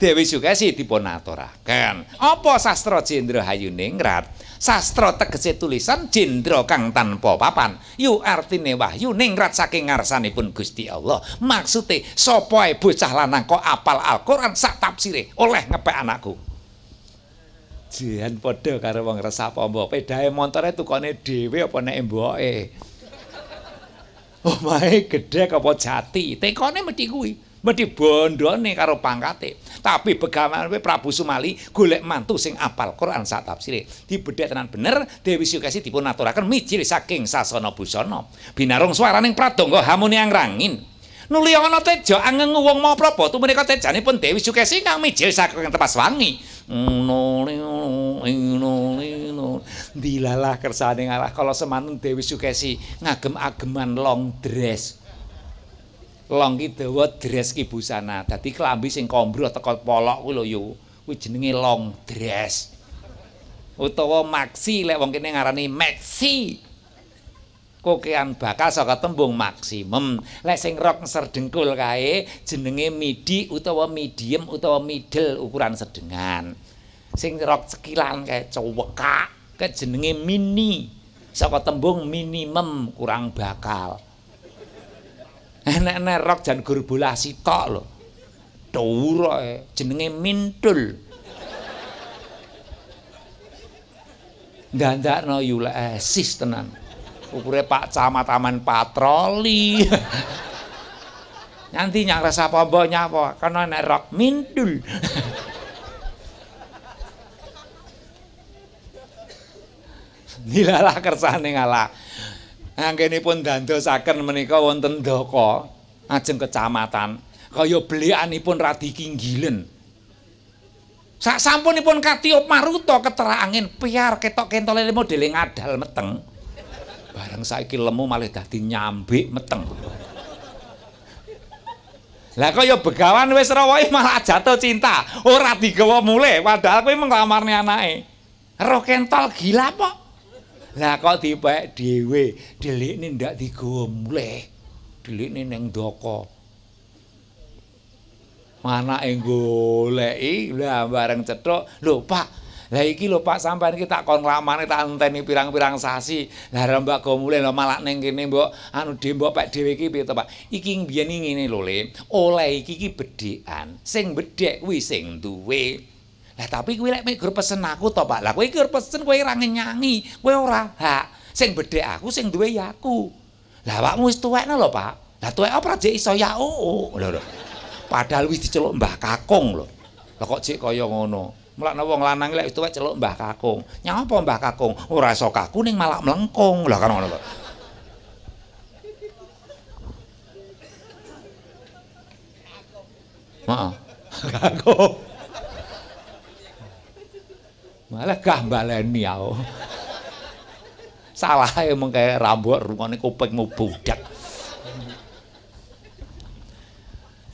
S1: Dewi Sukesi diponatoraken. Apa sastra Jendra Hayuningrat? sastra tegese tulisan jendra kang tanpa papan yu artine wahyu ningrat saking ngarsanipun Gusti Allah maksude sapa bocah lanang kok apal Al-Qur'an sak tafsire oleh ngepek anakku jian padha karo wong resah apa pedae montore tukone dhewe apa nek mboke omahe oh, gedhe apa jati tekone mesti kuwi Medhi bondone karo pangkate. Tapi begawane Prabu Sumali golek mantu sing apal Quran sak tafsire. Dibedhek tenan bener Dewi Syukesi dipun aturaken mijil saking sasana busana. Binarung swaraning pradangga hamuni angrangin. Nuli ana teja angeng wong mau apa tu menika tejane pun Dewi Syukesi kang mijil saking tepas wangi. Nuli nuli dilalah kersane ngarah kala semanten Dewi Syukesi ngagem ageman long dress. long ki dress ki busana. Dadi klambi sing kombro teko polok kuwi lho yo. Kuwi jenenge long dress. Utawa maxi lek wong kene ngarani maxi. Kokean bakal saka tembung maksimum. Lek sing rok serdengkul kae jenenge midi utawa medium utawa middle ukuran sedengan. Sing rok sekilan kae cowekak kae jenenge mini. Saka tembung minimum kurang bakal. enek-enek rok jan guru bolah sitok lho turoke eh, jenenge mintul dandakno eh esis tenan ukure Pak Camat Taman patroli nanti nyang rasa bonya nyapa karena nerok rok mintul nilalah kersane ngalah Angkene pun dandosaken menika wonten ndoko ajeng kecamatan kaya belianipun radi kinggilen. Sak sampunipun katiup maruta ketara angin piar ketok kentole modele ngadal meteng. Bareng saiki lemu malah dadi nyambik meteng. Lah ya begawan wis rawuhe malah jatuh cinta, ora digawa mule, padahal kuwi nglamarne anake. Roh kentol gila pok. Lah kok dipek dhewe, dilikne ndak digomleh. Dilikne ning ndoko. Anake goleki, lah bareng cetok. Lho Pak, lah iki lho Pak sampean iki tak kon lamane tak enteni pirang-pirang sasi. Lah rembak gomleh lho malak ning kene mbok anu dhe mbok pek dhewe iki piye Pak? Iki biyen ngene lho oleh iki iki bedhekan. Sing bedhek kuwi sing duwe. Lah tapi kuwi lek mikir pesen aku to, Pak. Lah kowe iki pesen kowe ora nyangi, kowe ora hak. Sing bedhek aku sing duwe ya aku. Lah awakmu wis tuwekno lho, Pak. Lah tuwek apa jek iso ya oo. Oh, oh. Lho lho. Padahal wis diceluk Mbah Kakung lho. Lah kok jek kaya ngono. Mulakno wong lanang lek tuwek celuk Mbah Kakung. Nyapa Mbah Kakung? Ora iso kaku ning malah melengkung. Lah kan ngono to. Heeh. Kakung. Malah gah baleni aku. Salah ya, emang kayak rambut rungone mau budak.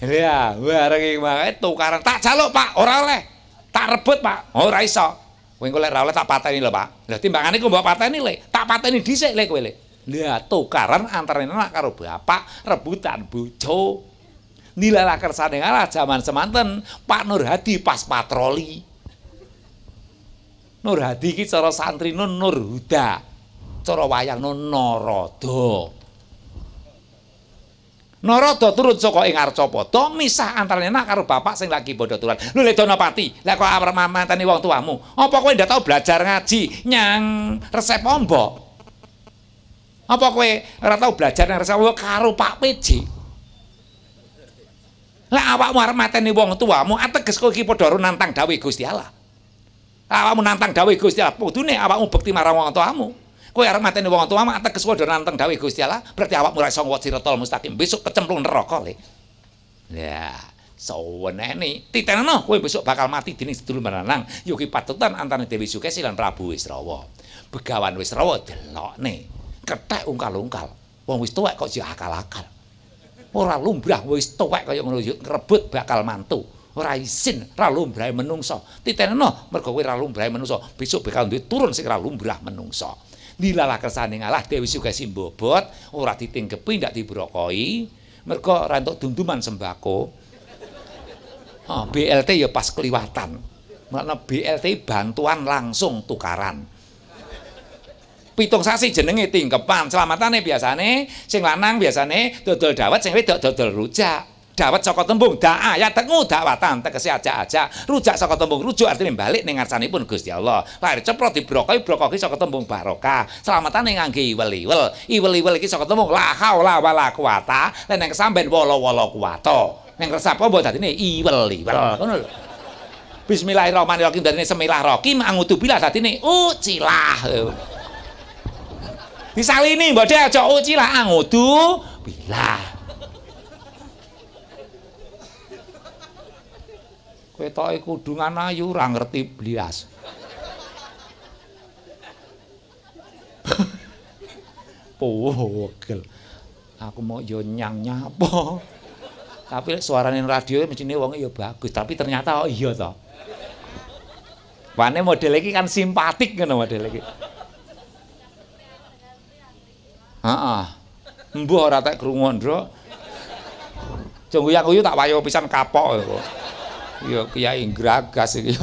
S1: Ya, bareng iki mangke eh, tukaran. Tak jaluk, Pak, ora oleh. Tak rebut, Pak. Oh, ora iso. Kowe engko lek ora oleh tak pateni lho, Pak. Lah timbangane ku mbok pateni leh, Tak pateni dhisik lek kowe lek. Lah tukaran ini anak karo bapak rebutan bojo. Nilalah kersane ngalah jaman semanten Pak Nur Hadi pas patroli. Nur Hadi iki cara santri nun Nur Huda. Cara wayang nun Narada. Narada turun saka ing Arcapada misah antarane anak karo bapak sing lagi bodoh tulan. Lho Le Danapati, lek kok arep manteni wong tuamu, apa kowe ndak tau belajar ngaji nyang resep ombo? Apa kowe ora tau belajar nang resep ombo karo Pak PJ? Lah awak arep mateni wong tuamu, ateges kowe iki padha nantang Dawi Gusti Allah. Awakmu nantang dawuh Gusti Allah, kudune awakmu bekti marang wong tuamu. Kowe arep mateni wong tuamu ateges kowe nantang dawuh Gusti Allah, berarti awakmu ora iso ngwat siratal mustaqim. Besok kecemplung neraka le. Ya, sawenene titeneno kowe besok bakal mati dening sedulur menanang yuki patutan antane Dewi Sukesi lan Prabu Wisrawa. Begawan Wisrawa delokne. ketek ungkal-ungkal. Wong wis tuwek kok jek akal akal Ora lumbrah wis tuwek kaya ngono ngrebut bakal mantu. ora isin ra lumbrahe menungsa titenena mergo kowe ra lumbrahe menungsa besok bakal duwe turun sing ra lumbrah menungsa nilala kersane ngalah Dewi Sugasi bobot ora ditinggepi ndak dibrokoi mergo ra entuk dunduman sembako oh, BLT ya pas keliwatan makna BLT bantuan langsung tukaran pitung sasi jenenge tingkepan. selamatane biasane sing lanang biasane dodol dawet sing wedok dodol rujak Dawet saka tembung daa ya tengu dakwatan tegese ajak-ajak. Rujak saka tembung rujuk artine balik ning ngarsanipun Gusti Allah. Lahir ceprot dibrokohi brokohi saka tembung barokah. Slametane ngangge iwel-iwel. Iwel-iwel iki saka tembung la haula wala quwata lan nek sampean wala-wala kuwata. Ning resap apa dadine iwel-iwel. Ngono lho. Bismillahirrahmanirrahim dadine semilah rokim angutubillah dadine ucilah. Disalini mbok dhek aja ucilah angutu ah, bilah. Kowe kudungan ayu ora ngerti blias. Puh wegel. Aku mau yo nyang nyapa. Tapi suarane radio e mesine wong yo bagus, tapi ternyata oh iya to. Wane model iki kan simpatik ngono model iki. Heeh. Mbuh ora tak krungu, Ndro. Jengguyang-guyu tak wayo pisan kapok e kok. ya kiai gragas iki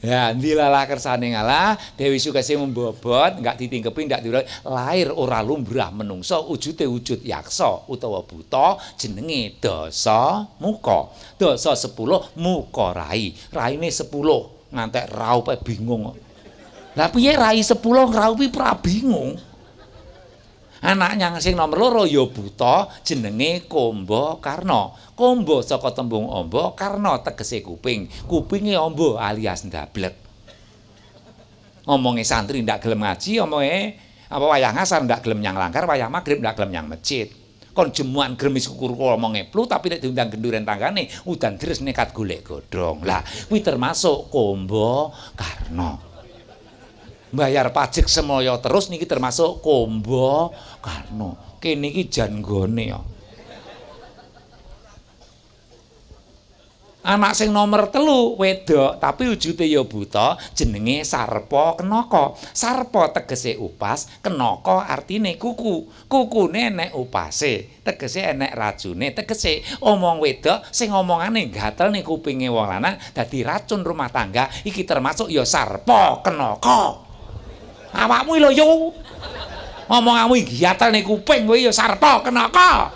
S1: Ya, dilalah kersane ngalah, Dewi sukasih membobot, enggak ditingkepi, enggak dirai, lahir ora lumrah menungso, ujute wujud yakso, utawa buta, jenenge dosa muka. Dosa sepuluh, muka rai. Rai ini sepuluh, ngantek raupe bingung. Tapi ya rai sepuluh, raupe pra bingung. anaknya sing nomor loro ya buta jenenge Kumbo Karno Kumbo saka tembung ombo Karno tegese kuping kupinge ombo alias ndablek ngomongnya santri ndak gelem ngaji ngomongnya apa wayang asar ndak gelem nyang langgar, wayang magrib ndak gelem nyang masjid kon jemuan gremis kukur kula omonge plu tapi nek diundang genduren tanggane udan deres nekat golek godhong lah kuwi termasuk kombo karno bayar pajak semoyo terus niki termasuk kombo Karno. kini ki janggone ya. Anak sing nomor telu wedok tapi wujudnya ya buta jenenge sarpo sarpo sarpo tegese upas, kenoko artine kuku. kuku nenek upase, tegese enek racune, tegese omong wedok sing omongane gatel nih kupinge wong lanang dadi racun rumah tangga iki termasuk ya sarpo kenoko. Awakmu lho yo. Ngomongamu iki atane kuping kowe yo sarta kenaka.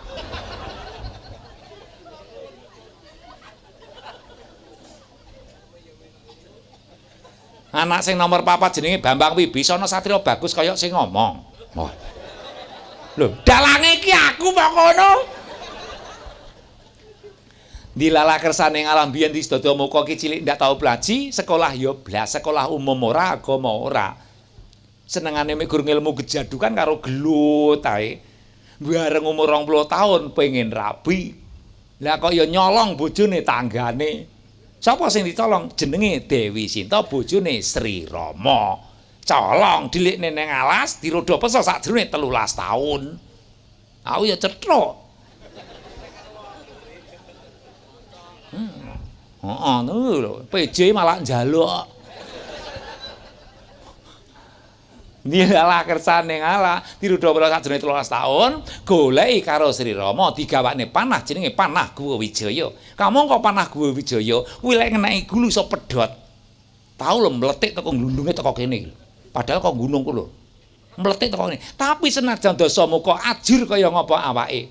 S1: Anak sing nomor 4 jenenge Bambang Wibisana satria bagus kaya sing ngomong. loh, Lho, dalange iki aku kok ngono. Dilalah kersane ngalam biyen di dodo muka ki cilik ndak tau blaji, sekolah yo blas, sekolah umum ora, agama ora. senengane mek guru ilmu kejadukan karo gelut ae. Bareng umur 20 tahun pengen rabi. Lah kok ya nyolong bojone tanggane. Sapa sing dicolong? Jenenge Dewi Sinta bojone Sri Rama. Colong dilikne ning alas dirodo peso sakjrone 13 taun. Aku ya cetro. Hmm. Heeh, hmm. oh, oh, PJ malah njaluk dinalah kersane ngalah tiru dobro sajrone 13 taun goleki karo Sri Rama digawakne panah jenenge panah Guwa Wijaya kamangka panah Guwa Wijaya kuwi lek gulu iso pedhot tau lho mletik teko glundunge teko kene padahal kok gunung kuwi lho mletik teko kene tapi senajan dosa muka ajur kaya ngopo awake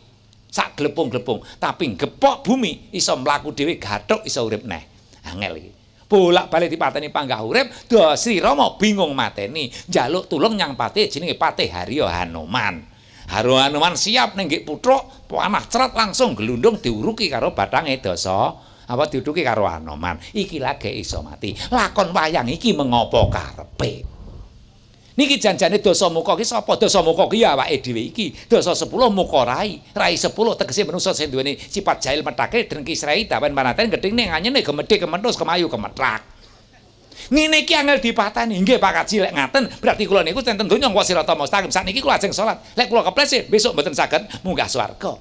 S1: sak glepung-glepung tapi gepok bumi iso mlaku dhewe gathuk iso urip neh angel bolak-balik dipateni panggah urip Dasri Rama bingung mateni njaluk tulung nyang patih jenenge Patih Haryo Hanoman Haryo Hanoman siap ning nggih putruk panah cerat langsung gelundung diuruki karo batange dosa apa diuduki karo Hanoman iki lagi iso mati lakon wayang iki mengopo karepe Niki janjane dosa muka iki sapa? Dosa muka iki ya awake dhewe iki. Dosa 10 muka rai. Rai 10 tegese manusa sing duweni sifat jahil metake dengki srei dawen manaten gething ning anyene gemedhe kementus kemayu kemetrak. Ngene iki angel dipateni. Nggih Pak Kaji lek ngaten berarti kula niku tenten donya kuwasira ta mustaqim. Sak niki kula ajeng salat. Lek kula kepleset besok mboten saged munggah swarga.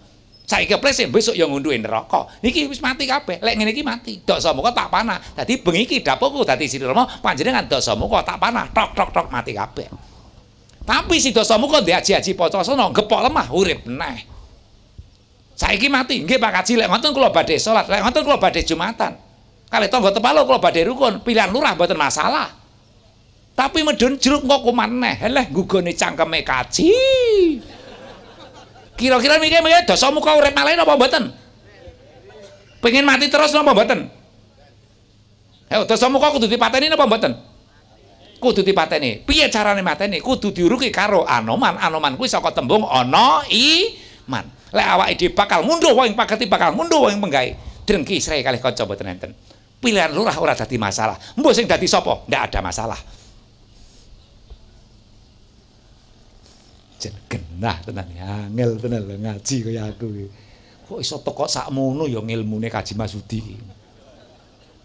S1: Saya presiden besok yang ngunduhin rokok, Niki wis mati kabeh. Lek ini iki mati. Dosa kok tak panah. Dadi bengi iki dapoku dadi sinirma panjenengan dosa kok tak panah. Tok tok tok mati kabeh. Tapi si dosa muka diaji-aji pocosana gepok lemah urip Saya Saiki mati. Nggih Pak Kaji lek ngoten kula badhe salat, lek ngoten kula badhe Jumatan. Kali tangga tepalo kula badhe rukun, pilihan lurah mboten masalah. Tapi medun jeruk kok kuman neh, leh gugone cangkeme kaji. Kira-kira mikir mengke dosa muka urip malih napa mboten? Pengen mati terus napa mboten? Ayo eh, dosa muka kudu dipateni napa mboten? Kudu dipateni. Piye carane mateni? Kudu diuruki karo anoman. Anoman kuwi saka tembung ana iman. Lek awake dhewe bakal ngunduh wong pageti bakal ngunduh wong penggawe. Drengki srei kalih kanca mboten enten. Pilihan lurah ora dadi masalah. Mbok sing dadi sapa? Ndak ada masalah. jen genah tenan ya tenan lho ngaji kaya aku iki kok iso teko sakmono ya ngilmune Kaji Masudi iki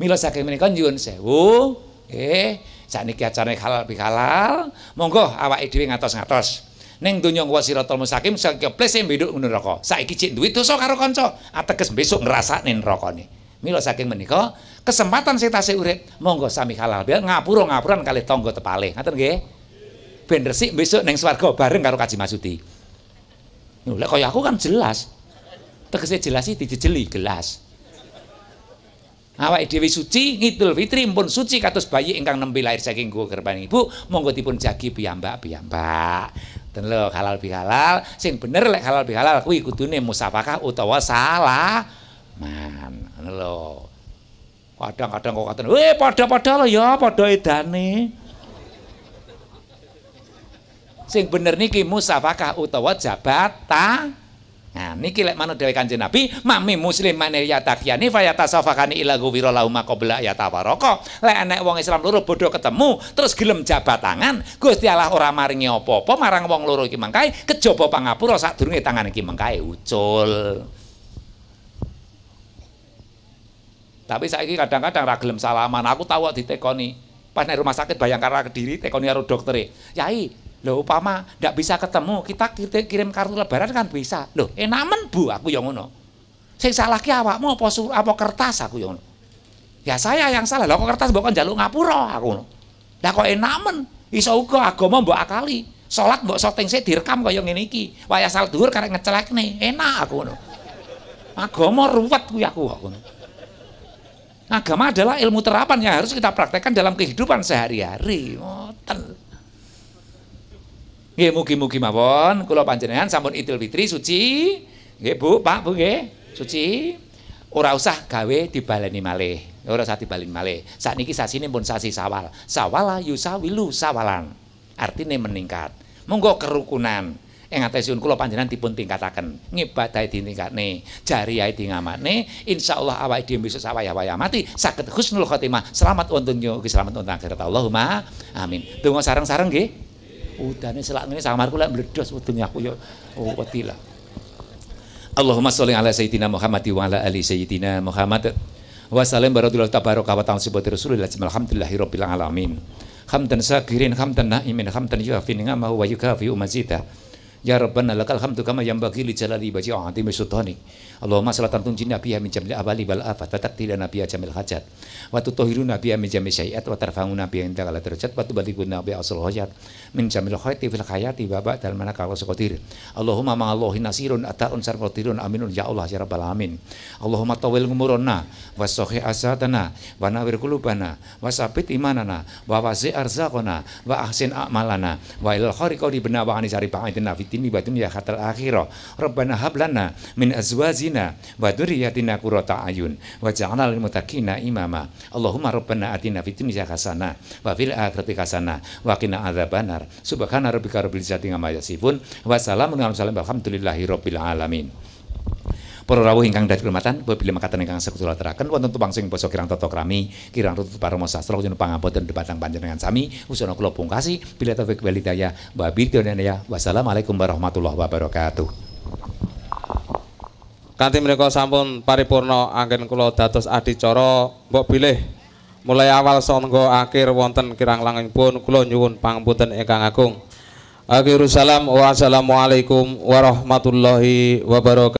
S1: mila saking menika nyuwun sewu eh sakniki acara halal bihalal monggo awake dhewe ngatos-ngatos ning donya kuwi siratul mustaqim saking plese mbeduk menuh neraka saiki cek duwit dosa karo kanca ateges besok ngrasakne nerakane mila saking menika kesempatan sing tasih urip monggo sami halal bihalal ngapura ngapuran kali tangga tepalih ngaten nggih ben resik besok neng swargo bareng karo Kaji Masuti. Lek kaya aku kan jelas. Tegese jelas sih, dijejeli jelas. Awak Dewi suci Idul Fitri pun suci katus bayi engkang nembi lahir saking gua kerpan ibu monggo dipun jagi piyambak piyambak. Dan lo halal bihalal, sing bener lek halal bihalal kuwi kudune musafakah utawa salah man. lo Kadang-kadang kok katen, "Weh, pada pada lo ya, pada edane." Sing bener niki musafakah utawa jabat tangan. Nah, niki lek manut dhewe Kanjeng Nabi, mami muslim mane ya takyani fa ya tasafakani ila ghuwira lahum ma qabla ya tawaraka. Lek enek wong Islam loro bodho ketemu, terus gelem jabat tangan, Gusti Allah ora maringi apa-apa marang wong loro iki mangkae, kejaba pangapura sadurunge tangan iki mangkae ucul. Tapi saiki kadang-kadang ra gelem salaman, aku tahu ditekoni. Pas nek rumah sakit bayangkara Kediri tekoni karo doktere. Yai, Loh upama ndak bisa ketemu, kita, kirim kartu lebaran kan bisa. Loh, enak men Bu aku yang ngono. Sing salah ki awakmu apa sur, apa kertas aku yang ngono. Ya saya yang salah. Lah kok kertas mbok njaluk ngapura aku ngono. Lah kok enak men iso uga agama mbok akali. Salat mbok syuting sik direkam kaya ngene iki. Wayah sal dhuwur karek ngecelekne. Enak aku ngono. Agama ruwet kuwi aku ngono. Agama adalah ilmu terapan yang harus kita praktekkan dalam kehidupan sehari-hari. Oh, Nggih mugi-mugi mawon kula panjenengan sampun Idul Fitri suci. Nggih Bu, Pak, Bu nggih. Suci. Ora usah gawe dibaleni malih. Ora usah dibaleni malih. Sakniki sasine pun sasi Sawal. Sawala yusawilu sawalan. Artine meningkat. Monggo kerukunan. yang Ing atesipun kula panjenengan dipun ayat di ditingkatne, insya Allah insyaallah awake bisa besok sawaya-waya mati sakit khusnul khotimah. Selamat untuk nyugi. selamat untuk akhirat. Allahumma amin. Tunggu sarang-sarang gih udane selak ngene samarku lek mbledos waktu aku yo ya, oh, wedi lah Allahumma sholli ala sayyidina Muhammad wa ala ali sayyidina Muhammad wa sallam baradullah tabaraka wa ta'ala subhanahu rasulillah rabbil alamin hamdan sakirin hamdan naimin hamdan yuafin ngamahu wa yukafi mazida Ya Rabbana lakal hamdu kama yang bagi li jalali baji azimi sultanik. Allahumma salatan tunjin nabiya min jamil abali wal afat wa taktila nabiya jamil hajat. Wa tutohiru nabiya min jamil syai'at wa tarfangu nabiya inda kala derajat wa tubaliku nabiya asul hajat. Min jamil khayti fil khayati wa dal manaka wa sekotir. Allahumma ma'allahi nasirun ata'un sarkotirun aminun ya Allah ya Rabbal amin. Allahumma tawil ngumurona wa sohi asatana wa nawir kulubana wa sabit imanana wa wazi arzakona wa ahsin a'malana wa ilal khariqo di benawa anisari ba'idina fi tini wa dunya khatal akhirah rabbana hablana min azwazina wa duriyatina kurota ayun waj'alna lil mutakina imama Allahumma rabbana atina fid dunya khasana wa fil akhirati khasana wa qina adzabannar subhana rabbika rabbil jati amma wa salamun alal rabbil alamin Para rawuh ingkang dhatkormatan, bilih mekaten ingkang sekula teraken wonten sing basa kirang tata krami, kirang tutup parama sastra wonten pangapunten debatang panjenengan sami, usana kula pungkasi bila taufik walidaya wa ya. Wassalamualaikum warahmatullahi wabarakatuh. Kanti sambung, sampun paripurna kulo kula dados adicara mbok bilih mulai awal songgo akhir wonten kirang pun kula nyuwun pangapunten ingkang agung. akhir salam wassalamualaikum warahmatullahi wabarakatuh.